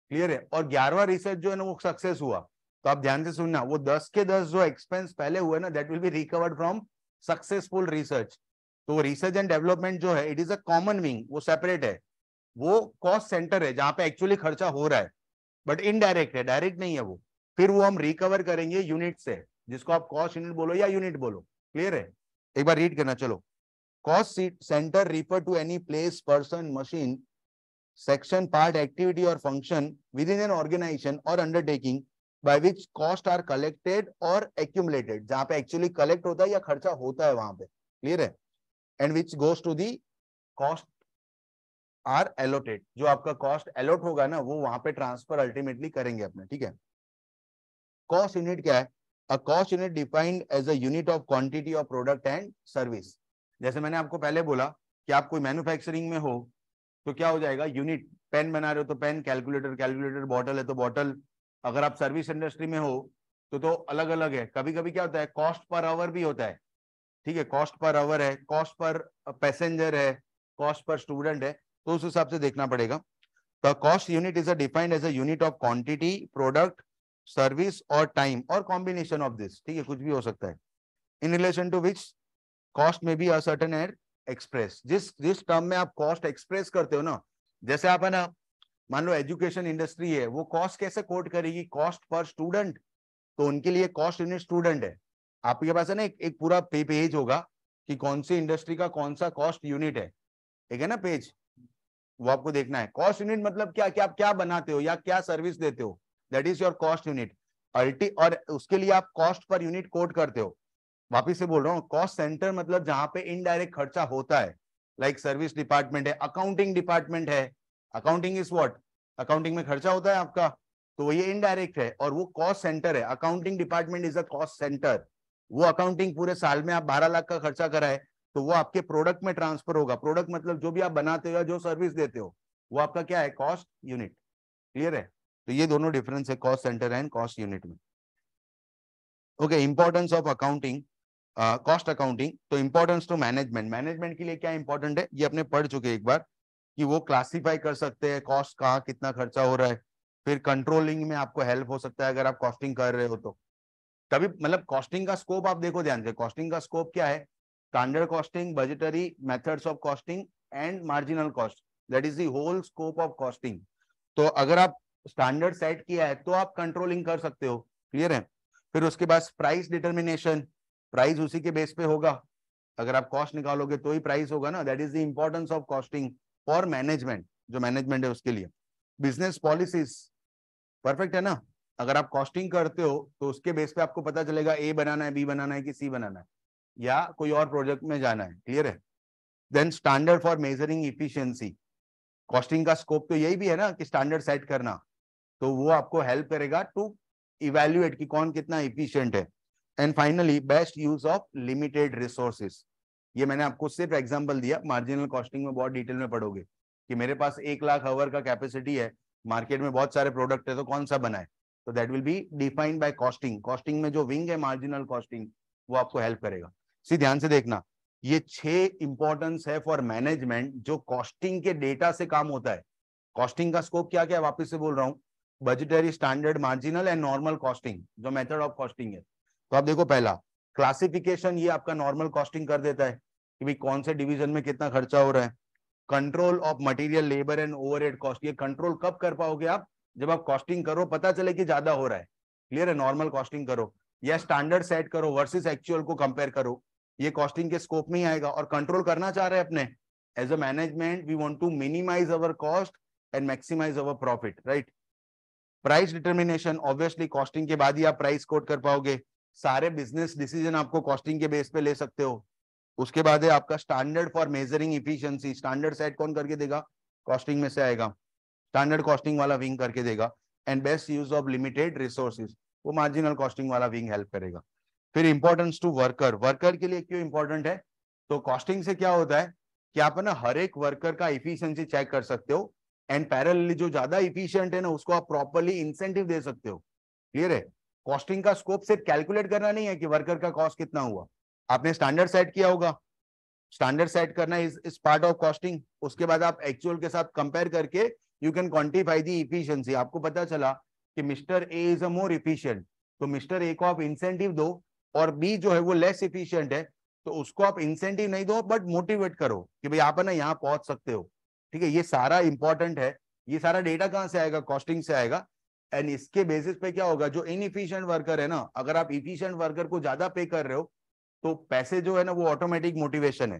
क्लियर है और ग्यारहवा रिसर्च जो है ना वो सक्सेस हुआ तो आप ध्यान से सुनना वो दस के दस जो एक्सपेंस पहले हुए ना that will be recovered from successful research तो रिसर्च एंड डेवलपमेंट जो है it is a common wing वो सेपरेट है वो कॉस्ट सेंटर है जहां पे एक्चुअली खर्चा हो रहा है बट इनडायरेक्ट है डायरेक्ट नहीं है वो फिर वो हम रिकवर करेंगे यूनिट से जिसको आप कॉस्ट यूनिट बोलो या यूनिट बोलो क्लियर है एक बार रीड करना चलो cost centre refer to any place person machine section part activity और function within an organisation और undertaking by which cost are collected और एक्यूमलेटेड जहां पे एक्चुअली कलेक्ट होता है या खर्चा होता है वहां पे क्लियर है and which goes to the cost are allotted जो आपका कॉस्ट एलोट होगा ना वो वहां पे ट्रांसफर अल्टीमेटली करेंगे अपने ठीक है कॉस्ट यूनिट क्या है a cost unit defined as a unit of quantity of product and service जैसे मैंने आपको पहले बोला कि आप कोई मैन्युफैक्चरिंग में हो तो क्या हो जाएगा यूनिट पेन बना रहे हो तो पेन कैलकुलेटर कैलकुलेटर बॉटल है तो बॉटल अगर आप सर्विस इंडस्ट्री में हो तो तो अलग अलग है कभी कभी क्या होता है कॉस्ट पर आवर भी होता है ठीक है कॉस्ट पर आवर है कॉस्ट पर पैसेंजर है कॉस्ट पर स्टूडेंट है तो उस हिसाब से देखना पड़ेगा the cost unit is a defined as a unit of quantity product service और टाइम और कॉम्बिनेशन ऑफ दिस ठीक है कुछ भी हो सकता है in relation to which cost may be ascertain and express जिस जिस टर्म में आप कॉस्ट एक्सप्रेस करते हो ना जैसे आप है ना मान लो एजुकेशन इंडस्ट्री है वो कॉस्ट कैसे कोट करेगी कॉस्ट पर स्टूडेंट तो उनके लिए कॉस्ट यूनिट स्टूडेंट है आपके पास है ना एक, एक पूरा पे पेज होगा कि कौन सी इंडस्ट्री का कौन सा कॉस्ट यूनिट है ठीक है ना पेज वो आपको देखना है कॉस्ट यूनिट मतलब क्या कि आप क्या बनाते हो या क्या सर्विस देते हो that is your cost unit अल्टी और उसके लिए आप कॉस्ट पर यूनिट कोट करते हो वापिस से बोल रहा हूँ कॉस्ट सेंटर मतलब जहां पे इनडायरेक्ट खर्चा होता है लाइक सर्विस डिपार्टमेंट है अकाउंटिंग डिपार्टमेंट है अकाउंटिंग इज वॉट अकाउंटिंग में खर्चा होता है आपका तो ये इनडायरेक्ट है और वो कॉस्ट सेंटर है accounting department is a cost centre वो अकाउंटिंग पूरे साल में आप बारह लाख का खर्चा कराए तो वो आपके प्रोडक्ट में ट्रांसफर होगा प्रोडक्ट मतलब जो भी आप बनाते हो या जो सर्विस देते हो वो आपका क्या है कॉस्ट यूनिट क्लियर है तो ये दोनों डिफरेंस है cost centre and cost unit में okay importance of accounting cost accounting तो इंपॉर्टेंस टू मैनेजमेंट मैनेजमेंट के लिए क्या इंपॉर्टेंट है ये अपने पढ़ चुके एक बार कि वो क्लासिफाई कर सकते हैं कॉस्ट कहाँ कितना खर्चा हो रहा है फिर कंट्रोलिंग में आपको हेल्प हो सकता है अगर आप कॉस्टिंग कर रहे हो तो तभी मतलब कॉस्टिंग का स्कोप आप देखो ध्यान से कॉस्टिंग का स्कोप क्या है standard costing budgetary methods of costing and marginal cost that is the whole scope of costing तो अगर आप स्टैंडर्ड सेट किया है तो आप कंट्रोलिंग कर सकते हो क्लियर है फिर उसके बाद प्राइस डिटर्मिनेशन प्राइस उसी के बेस पे होगा अगर आप कॉस्ट निकालोगे तो ही प्राइस होगा ना that is the importance of costing for management जो मैनेजमेंट है उसके लिए बिजनेस पॉलिसीज परफेक्ट है ना अगर आप कॉस्टिंग करते हो तो उसके बेस पे आपको पता चलेगा ए बनाना है बी बनाना है कि सी बनाना है या कोई और प्रोजेक्ट में जाना है क्लियर है then standard for measuring efficiency costing का स्कोप तो यही भी है ना कि स्टैंडर्ड सेट करना तो वो आपको हेल्प करेगा टू इवेल्युएट कि कौन कितना इफिशियंट है and finally best use of limited resources ये मैंने आपको सिर्फ एग्जाम्पल दिया मार्जिनल कॉस्टिंग में बहुत डिटेल में पढ़ोगे कि मेरे पास एक लाख आवर का कैपेसिटी है मार्केट में बहुत सारे प्रोडक्ट है तो कौन सा बनाए तो that will be defined by costing costing में जो विंग है मार्जिनल कॉस्टिंग वो आपको हेल्प करेगा सी ध्यान से देखना ये छह इंपॉर्टेंस है फॉर मैनेजमेंट जो कॉस्टिंग के डेटा से काम होता है कॉस्टिंग का स्कोप क्या क्या वापस से बोल रहा हूँ budgetary standard marginal and normal costing जो मेथड ऑफ कॉस्टिंग है तो आप देखो पहला क्लासिफिकेशन ये आपका नॉर्मल कॉस्टिंग कर देता है कि भाई कौन से डिवीजन में कितना खर्चा हो रहा है control of material labour and overhead cost ये कंट्रोल कब कर पाओगे आप जब आप कॉस्टिंग करो पता चले कि ज्यादा हो रहा है क्लियर है नॉर्मल कॉस्टिंग करो या स्टैंडर्ड सेट करो वर्सेस एक्चुअल को कंपेयर करो ये कॉस्टिंग के स्कोप में ही आएगा और कंट्रोल करना चाह रहे हैं अपने as a management we want to minimize our cost and maximize our profit right price determination obviously costing के बाद ही आप प्राइस कोट कर पाओगे सारे बिजनेस डिसीजन आपको कॉस्टिंग के बेस पे ले सकते हो उसके बाद है आपका standard for measuring efficiency standard set कौन करके देगा कॉस्टिंग में से आएगा स्टैंडर्ड कॉस्टिंग वाला विंग करके देगा and best use of limited resources वो मार्जिनल कॉस्टिंग वाला विंग हेल्प करेगा फिर इंपॉर्टेंस टू वर्कर वर्कर के लिए क्यों इंपॉर्टेंट है तो कॉस्टिंग से क्या होता है कि आप ना हर एक वर्कर का इफिशियंसी चेक कर सकते हो एंड पैरल जो ज्यादा इफिशियंट है ना उसको आप प्रॉपरली इंसेंटिव दे सकते हो क्लियर है कॉस्टिंग का स्कोप सिर्फ कैलकुलेट करना नहीं है कि वर्कर का कॉस्ट कितना हुआ आपने स्टैंडर्ड सेट किया होगा स्टैंडर्ड सेट करना इस, इस पार्ट ऑफ कॉस्टिंग उसके बाद आप एक्चुअल के साथ कंपेयर करके you can quantify the efficiency आपको पता चला कि mister A is a more efficient तो मिस्टर ए को आप इंसेंटिव दो और बी जो है वो लेस इफिशियंट है तो उसको आप इंसेंटिव नहीं दो बट मोटिवेट करो कि भाई आप ना यहाँ पहुंच सकते हो ठीक है ये सारा इंपॉर्टेंट है ये सारा डेटा कहाँ से आएगा कॉस्टिंग से आएगा एंड इसके बेसिस पे क्या होगा जो इनफिशियंट वर्कर है ना अगर आप इफिशियंट वर्कर को ज्यादा पे कर रहे हो तो पैसे जो है ना वो ऑटोमेटिक मोटिवेशन है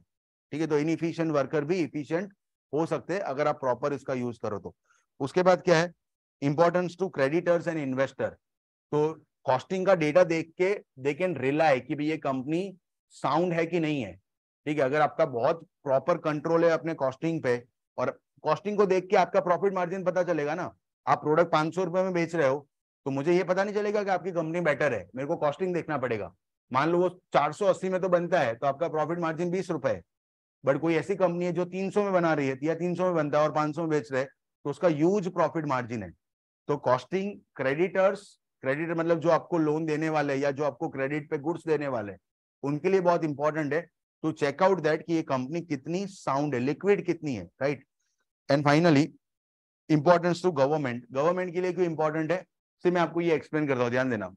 ठीक है तो इनफिशियंट वर्कर भी इफिशियंट हो सकते हैं अगर आप प्रॉपर इसका यूज करो तो उसके बाद क्या है importance to creditors and investor तो कॉस्टिंग का डेटा देख के दे कैन रिलाय कि भाई ये कंपनी साउंड है कि नहीं है ठीक है अगर आपका बहुत प्रॉपर कंट्रोल है अपने कॉस्टिंग पे और कॉस्टिंग को देख के आपका प्रॉफिट मार्जिन पता चलेगा ना आप प्रोडक्ट पांच सौ रुपए में बेच रहे हो तो मुझे ये पता नहीं चलेगा कि आपकी कंपनी बेटर है मेरे को कॉस्टिंग देखना पड़ेगा मान लो वो चार सौ अस्सी में तो बनता है तो आपका प्रॉफिट मार्जिन बीस रुपए है बट कोई ऐसी कंपनी है जो सौ में बना रही है या तीन सौ में बनता है और पांच सौ में बेच रहे तो उसका यूज प्रॉफिट मार्जिन है तो कॉस्टिंग क्रेडिटर्स क्रेडिट मतलब जो आपको लोन देने वाले या जो आपको क्रेडिट पे गुड्स देने वाले उनके लिए बहुत इंपॉर्टेंट है टू चेकआउट दैट कि ये कंपनी कितनी साउंड है लिक्विड कितनी है right and finally importance to government government के लिए क्यों इंपॉर्टेंट है से मैं आपको ये एक्सप्लेन करता हूँ ध्यान देना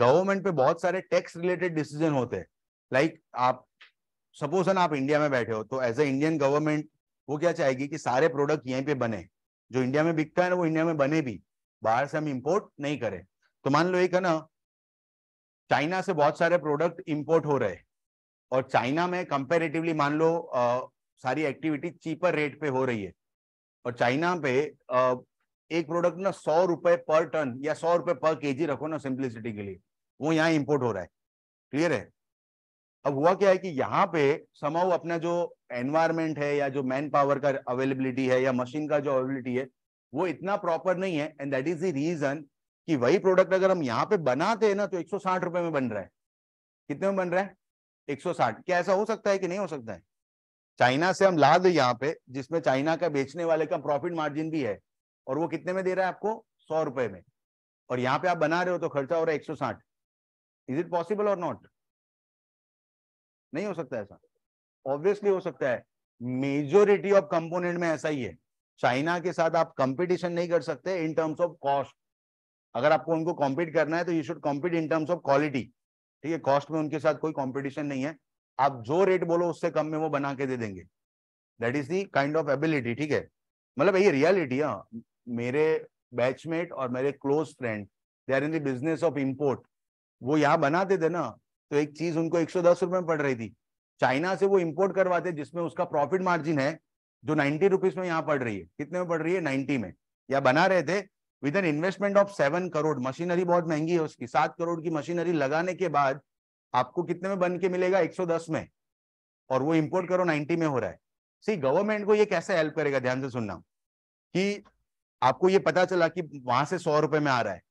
गवर्नमेंट पे बहुत सारे टैक्स रिलेटेड डिसीजन होते हैं लाइक like, आप सपोज आप इंडिया में बैठे हो तो एज ए इंडियन गवर्नमेंट वो क्या चाहेगी कि सारे प्रोडक्ट यहीं पे बने जो इंडिया में बिकता है ना वो इंडिया में बने भी बाहर से हम इंपोर्ट नहीं करें तो मान लो एक है ना चाइना से बहुत सारे प्रोडक्ट इंपोर्ट हो रहे और चाइना में कंपेरेटिवली मान लो आ, सारी एक्टिविटी चीपर रेट पे हो रही है और चाइना पे एक प्रोडक्ट ना सौ रुपए पर टन या सौ रुपए पर केजी रखो ना सिंप्लिसिटी के लिए वो यहाँ इम्पोर्ट हो रहा है क्लियर है अब हुआ क्या है कि यहाँ पे समाव अपना जो एनवायरमेंट है या जो मैन पावर का अवेलेबिलिटी है या मशीन का जो अवेलेबिलिटी है वो इतना प्रॉपर नहीं है and that is the reason कि वही प्रोडक्ट अगर हम यहाँ पे बनाते हैं ना तो एक रुपए में बन रहा है कितने में बन रहा है 160 क्या ऐसा हो सकता है कि नहीं हो सकता है चाइना से हम ला दें यहाँ पे जिसमें चाइना का बेचने वाले का प्रॉफिट मार्जिन भी है और वो कितने में दे रहा है आपको सौ रुपए में और यहाँ पे आप बना रहे हो तो खर्चा हो रहा है एक सौ साठ इज इट पॉसिबल और नॉट नहीं हो सकता ऐसा ऑब्वियसली हो सकता है मेजोरिटी ऑफ कंपोनेंट में ऐसा ही है चाइना के साथ आप कंपटीशन नहीं कर सकते इन टर्म्स ऑफ कॉस्ट अगर आपको उनको कॉम्पीट करना है तो you should compete in terms of quality ठीक है कॉस्ट में उनके साथ कोई कॉम्पिटिशन नहीं है आप जो रेट बोलो उससे कम में वो बना के दे देंगे that is the kind of ability ठीक है मतलब ये रियलिटी है हाँ, मेरे बैचमेट और मेरे close friend they are in the business of import वो यहाँ बनाते थे ना तो एक चीज उनको एक सौ दस रुपए में पड़ रही थी चाइना से वो इम्पोर्ट करवाते जिसमें उसका प्रॉफिट मार्जिन है जो नाइन्टी रुपीज में यहाँ पड़ रही है कितने में पड़ रही है नाइन्टी में या बना रहे थे with an investment of seven crore machinery बहुत महंगी है उसकी सात करोड़ की मशीनरी लगाने के बाद आपको कितने में बन के मिलेगा 110 में और वो इंपोर्ट करो 90 में हो रहा है सी गवर्नमेंट को ये कैसे हेल्प करेगा ध्यान से सुनना कि आपको ये पता चला कि वहां से सौ रुपए में आ रहा है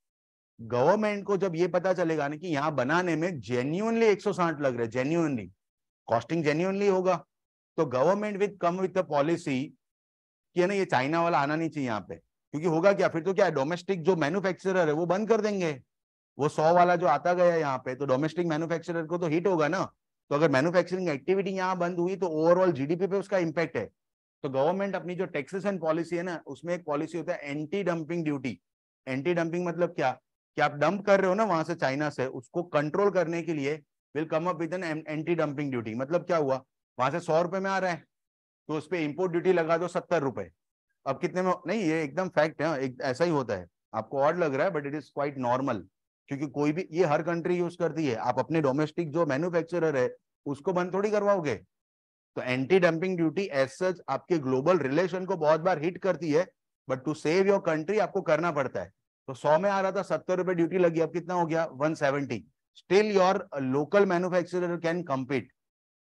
गवर्नमेंट को जब ये पता चलेगा ना कि यहाँ बनाने में जेन्यूनली एक सौ साठ लग रहा है जेन्यूनली कॉस्टिंग जेन्यूनली होगा तो government with come with the policy कि है ना ये चाइना वाला आना नहीं चाहिए यहाँ पे क्योंकि होगा क्या फिर तो क्या डोमेस्टिक जो मैन्युफैक्चरर है वो बंद कर देंगे वो सौ वाला जो आता गया यहाँ पे तो डोमेस्टिक मैन्युफैक्चरर को तो हिट होगा ना तो अगर मैन्युफैक्चरिंग एक्टिविटी यहाँ बंद हुई तो ओवरऑल जीडीपी पे उसका इम्पैक्ट है तो गवर्नमेंट अपनी जो टैक्सेशन पॉलिसी है ना उसमें एक पॉलिसी होता है anti dumping duty anti dumping मतलब क्या कि आप डंप कर रहे हो ना वहां से चाइना से उसको कंट्रोल करने के लिए will come up with an anti dumping duty मतलब क्या हुआ वहां से सौ रुपए में आ रहा है तो उस पर इम्पोर्ट ड्यूटी लगा दो सत्तर रुपए अब कितने में नहीं ये एकदम फैक्ट है एक, ऐसा ही होता है आपको और लग रहा है but it is quite normal क्योंकि कोई भी ये हर कंट्री यूज करती है आप अपने डोमेस्टिक जो मैन्युफैक्चरर है उसको बंद थोड़ी करवाओगे तो anti dumping duty as such आपके ग्लोबल रिलेशन को बहुत बार हिट करती है but to save your country आपको करना पड़ता है तो सौ में आ रहा था सत्तर रुपए ड्यूटी लगी अब कितना हो गया one seventy still your local manufacturer can compete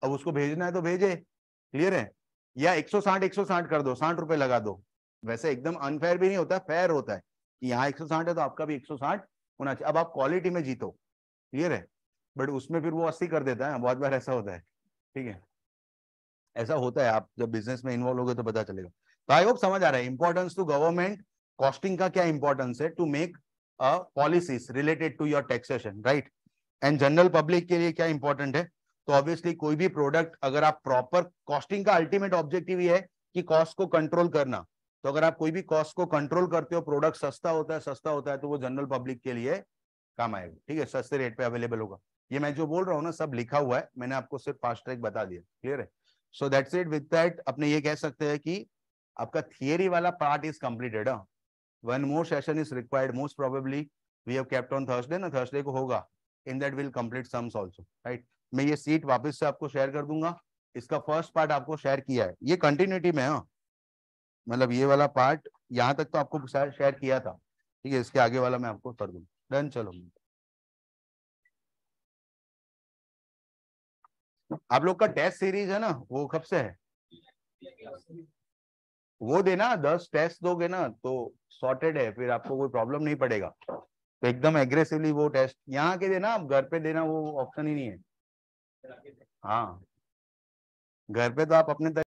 अब उसको भेजना है तो भेजे क्लियर है या एक एक सौ साठ सौ साठ कर दो साठ रुपए लगा दो वैसे एकदम अनफेयर भी नहीं होता फेयर होता है यहाँ एक सौ साठ है तो आपका भी एक सौ साठ होना चाहिए अब आप क्वालिटी में जीतो क्लियर है बट उसमें फिर वो अस्सी कर देता है बहुत बार ऐसा होता है ठीक है ऐसा होता है आप जब बिजनेस में इन्वॉल्व होगे तो पता चलेगा तो आई होप समझ आ रहा है इंपॉर्टेंस टू गवर्नमेंट कॉस्टिंग का क्या इंपॉर्टेंस है to make a policies related to your taxation right and general public के लिए क्या इंपॉर्टेंट है तो ऑब्वियसली कोई भी प्रोडक्ट अगर आप प्रॉपर कॉस्टिंग का अल्टीमेट ऑब्जेक्टिव ये है कि कॉस्ट को कंट्रोल करना तो अगर आप कोई भी कॉस्ट को कंट्रोल करते हो प्रोडक्ट सस्ता होता है सस्ता होता है तो वो जनरल पब्लिक के लिए काम आएगा ठीक है सस्ते रेट पे अवेलेबल होगा ये मैं जो बोल रहा हूँ ना सब लिखा हुआ है मैंने आपको सिर्फ फास्ट ट्रैक बता दिया क्लियर है so that's it with that अपने ये कह सकते हैं कि आपका थियरी वाला part is completed one more session is required most probably we have kept on Thursday ना थर्सडे को होगा in that will complete sums also right मैं ये सीट वापस से आपको शेयर कर दूंगा इसका फर्स्ट पार्ट आपको शेयर किया है ये कंटिन्यूटी में हाँ मतलब ये वाला पार्ट यहाँ तक तो आपको शेयर किया था ठीक है इसके आगे वाला मैं आपको कर दूंगा डन चलो आप लोग का टेस्ट सीरीज है ना वो कब से है वो देना दस टेस्ट दोगे ना तो सॉर्टेड है फिर आपको कोई प्रॉब्लम नहीं पड़ेगा तो एकदम एग्रेसिवली वो टेस्ट यहाँ के देना आप घर पे देना वो ऑप्शन ही नहीं
है हाँ घर पे तो आप अपने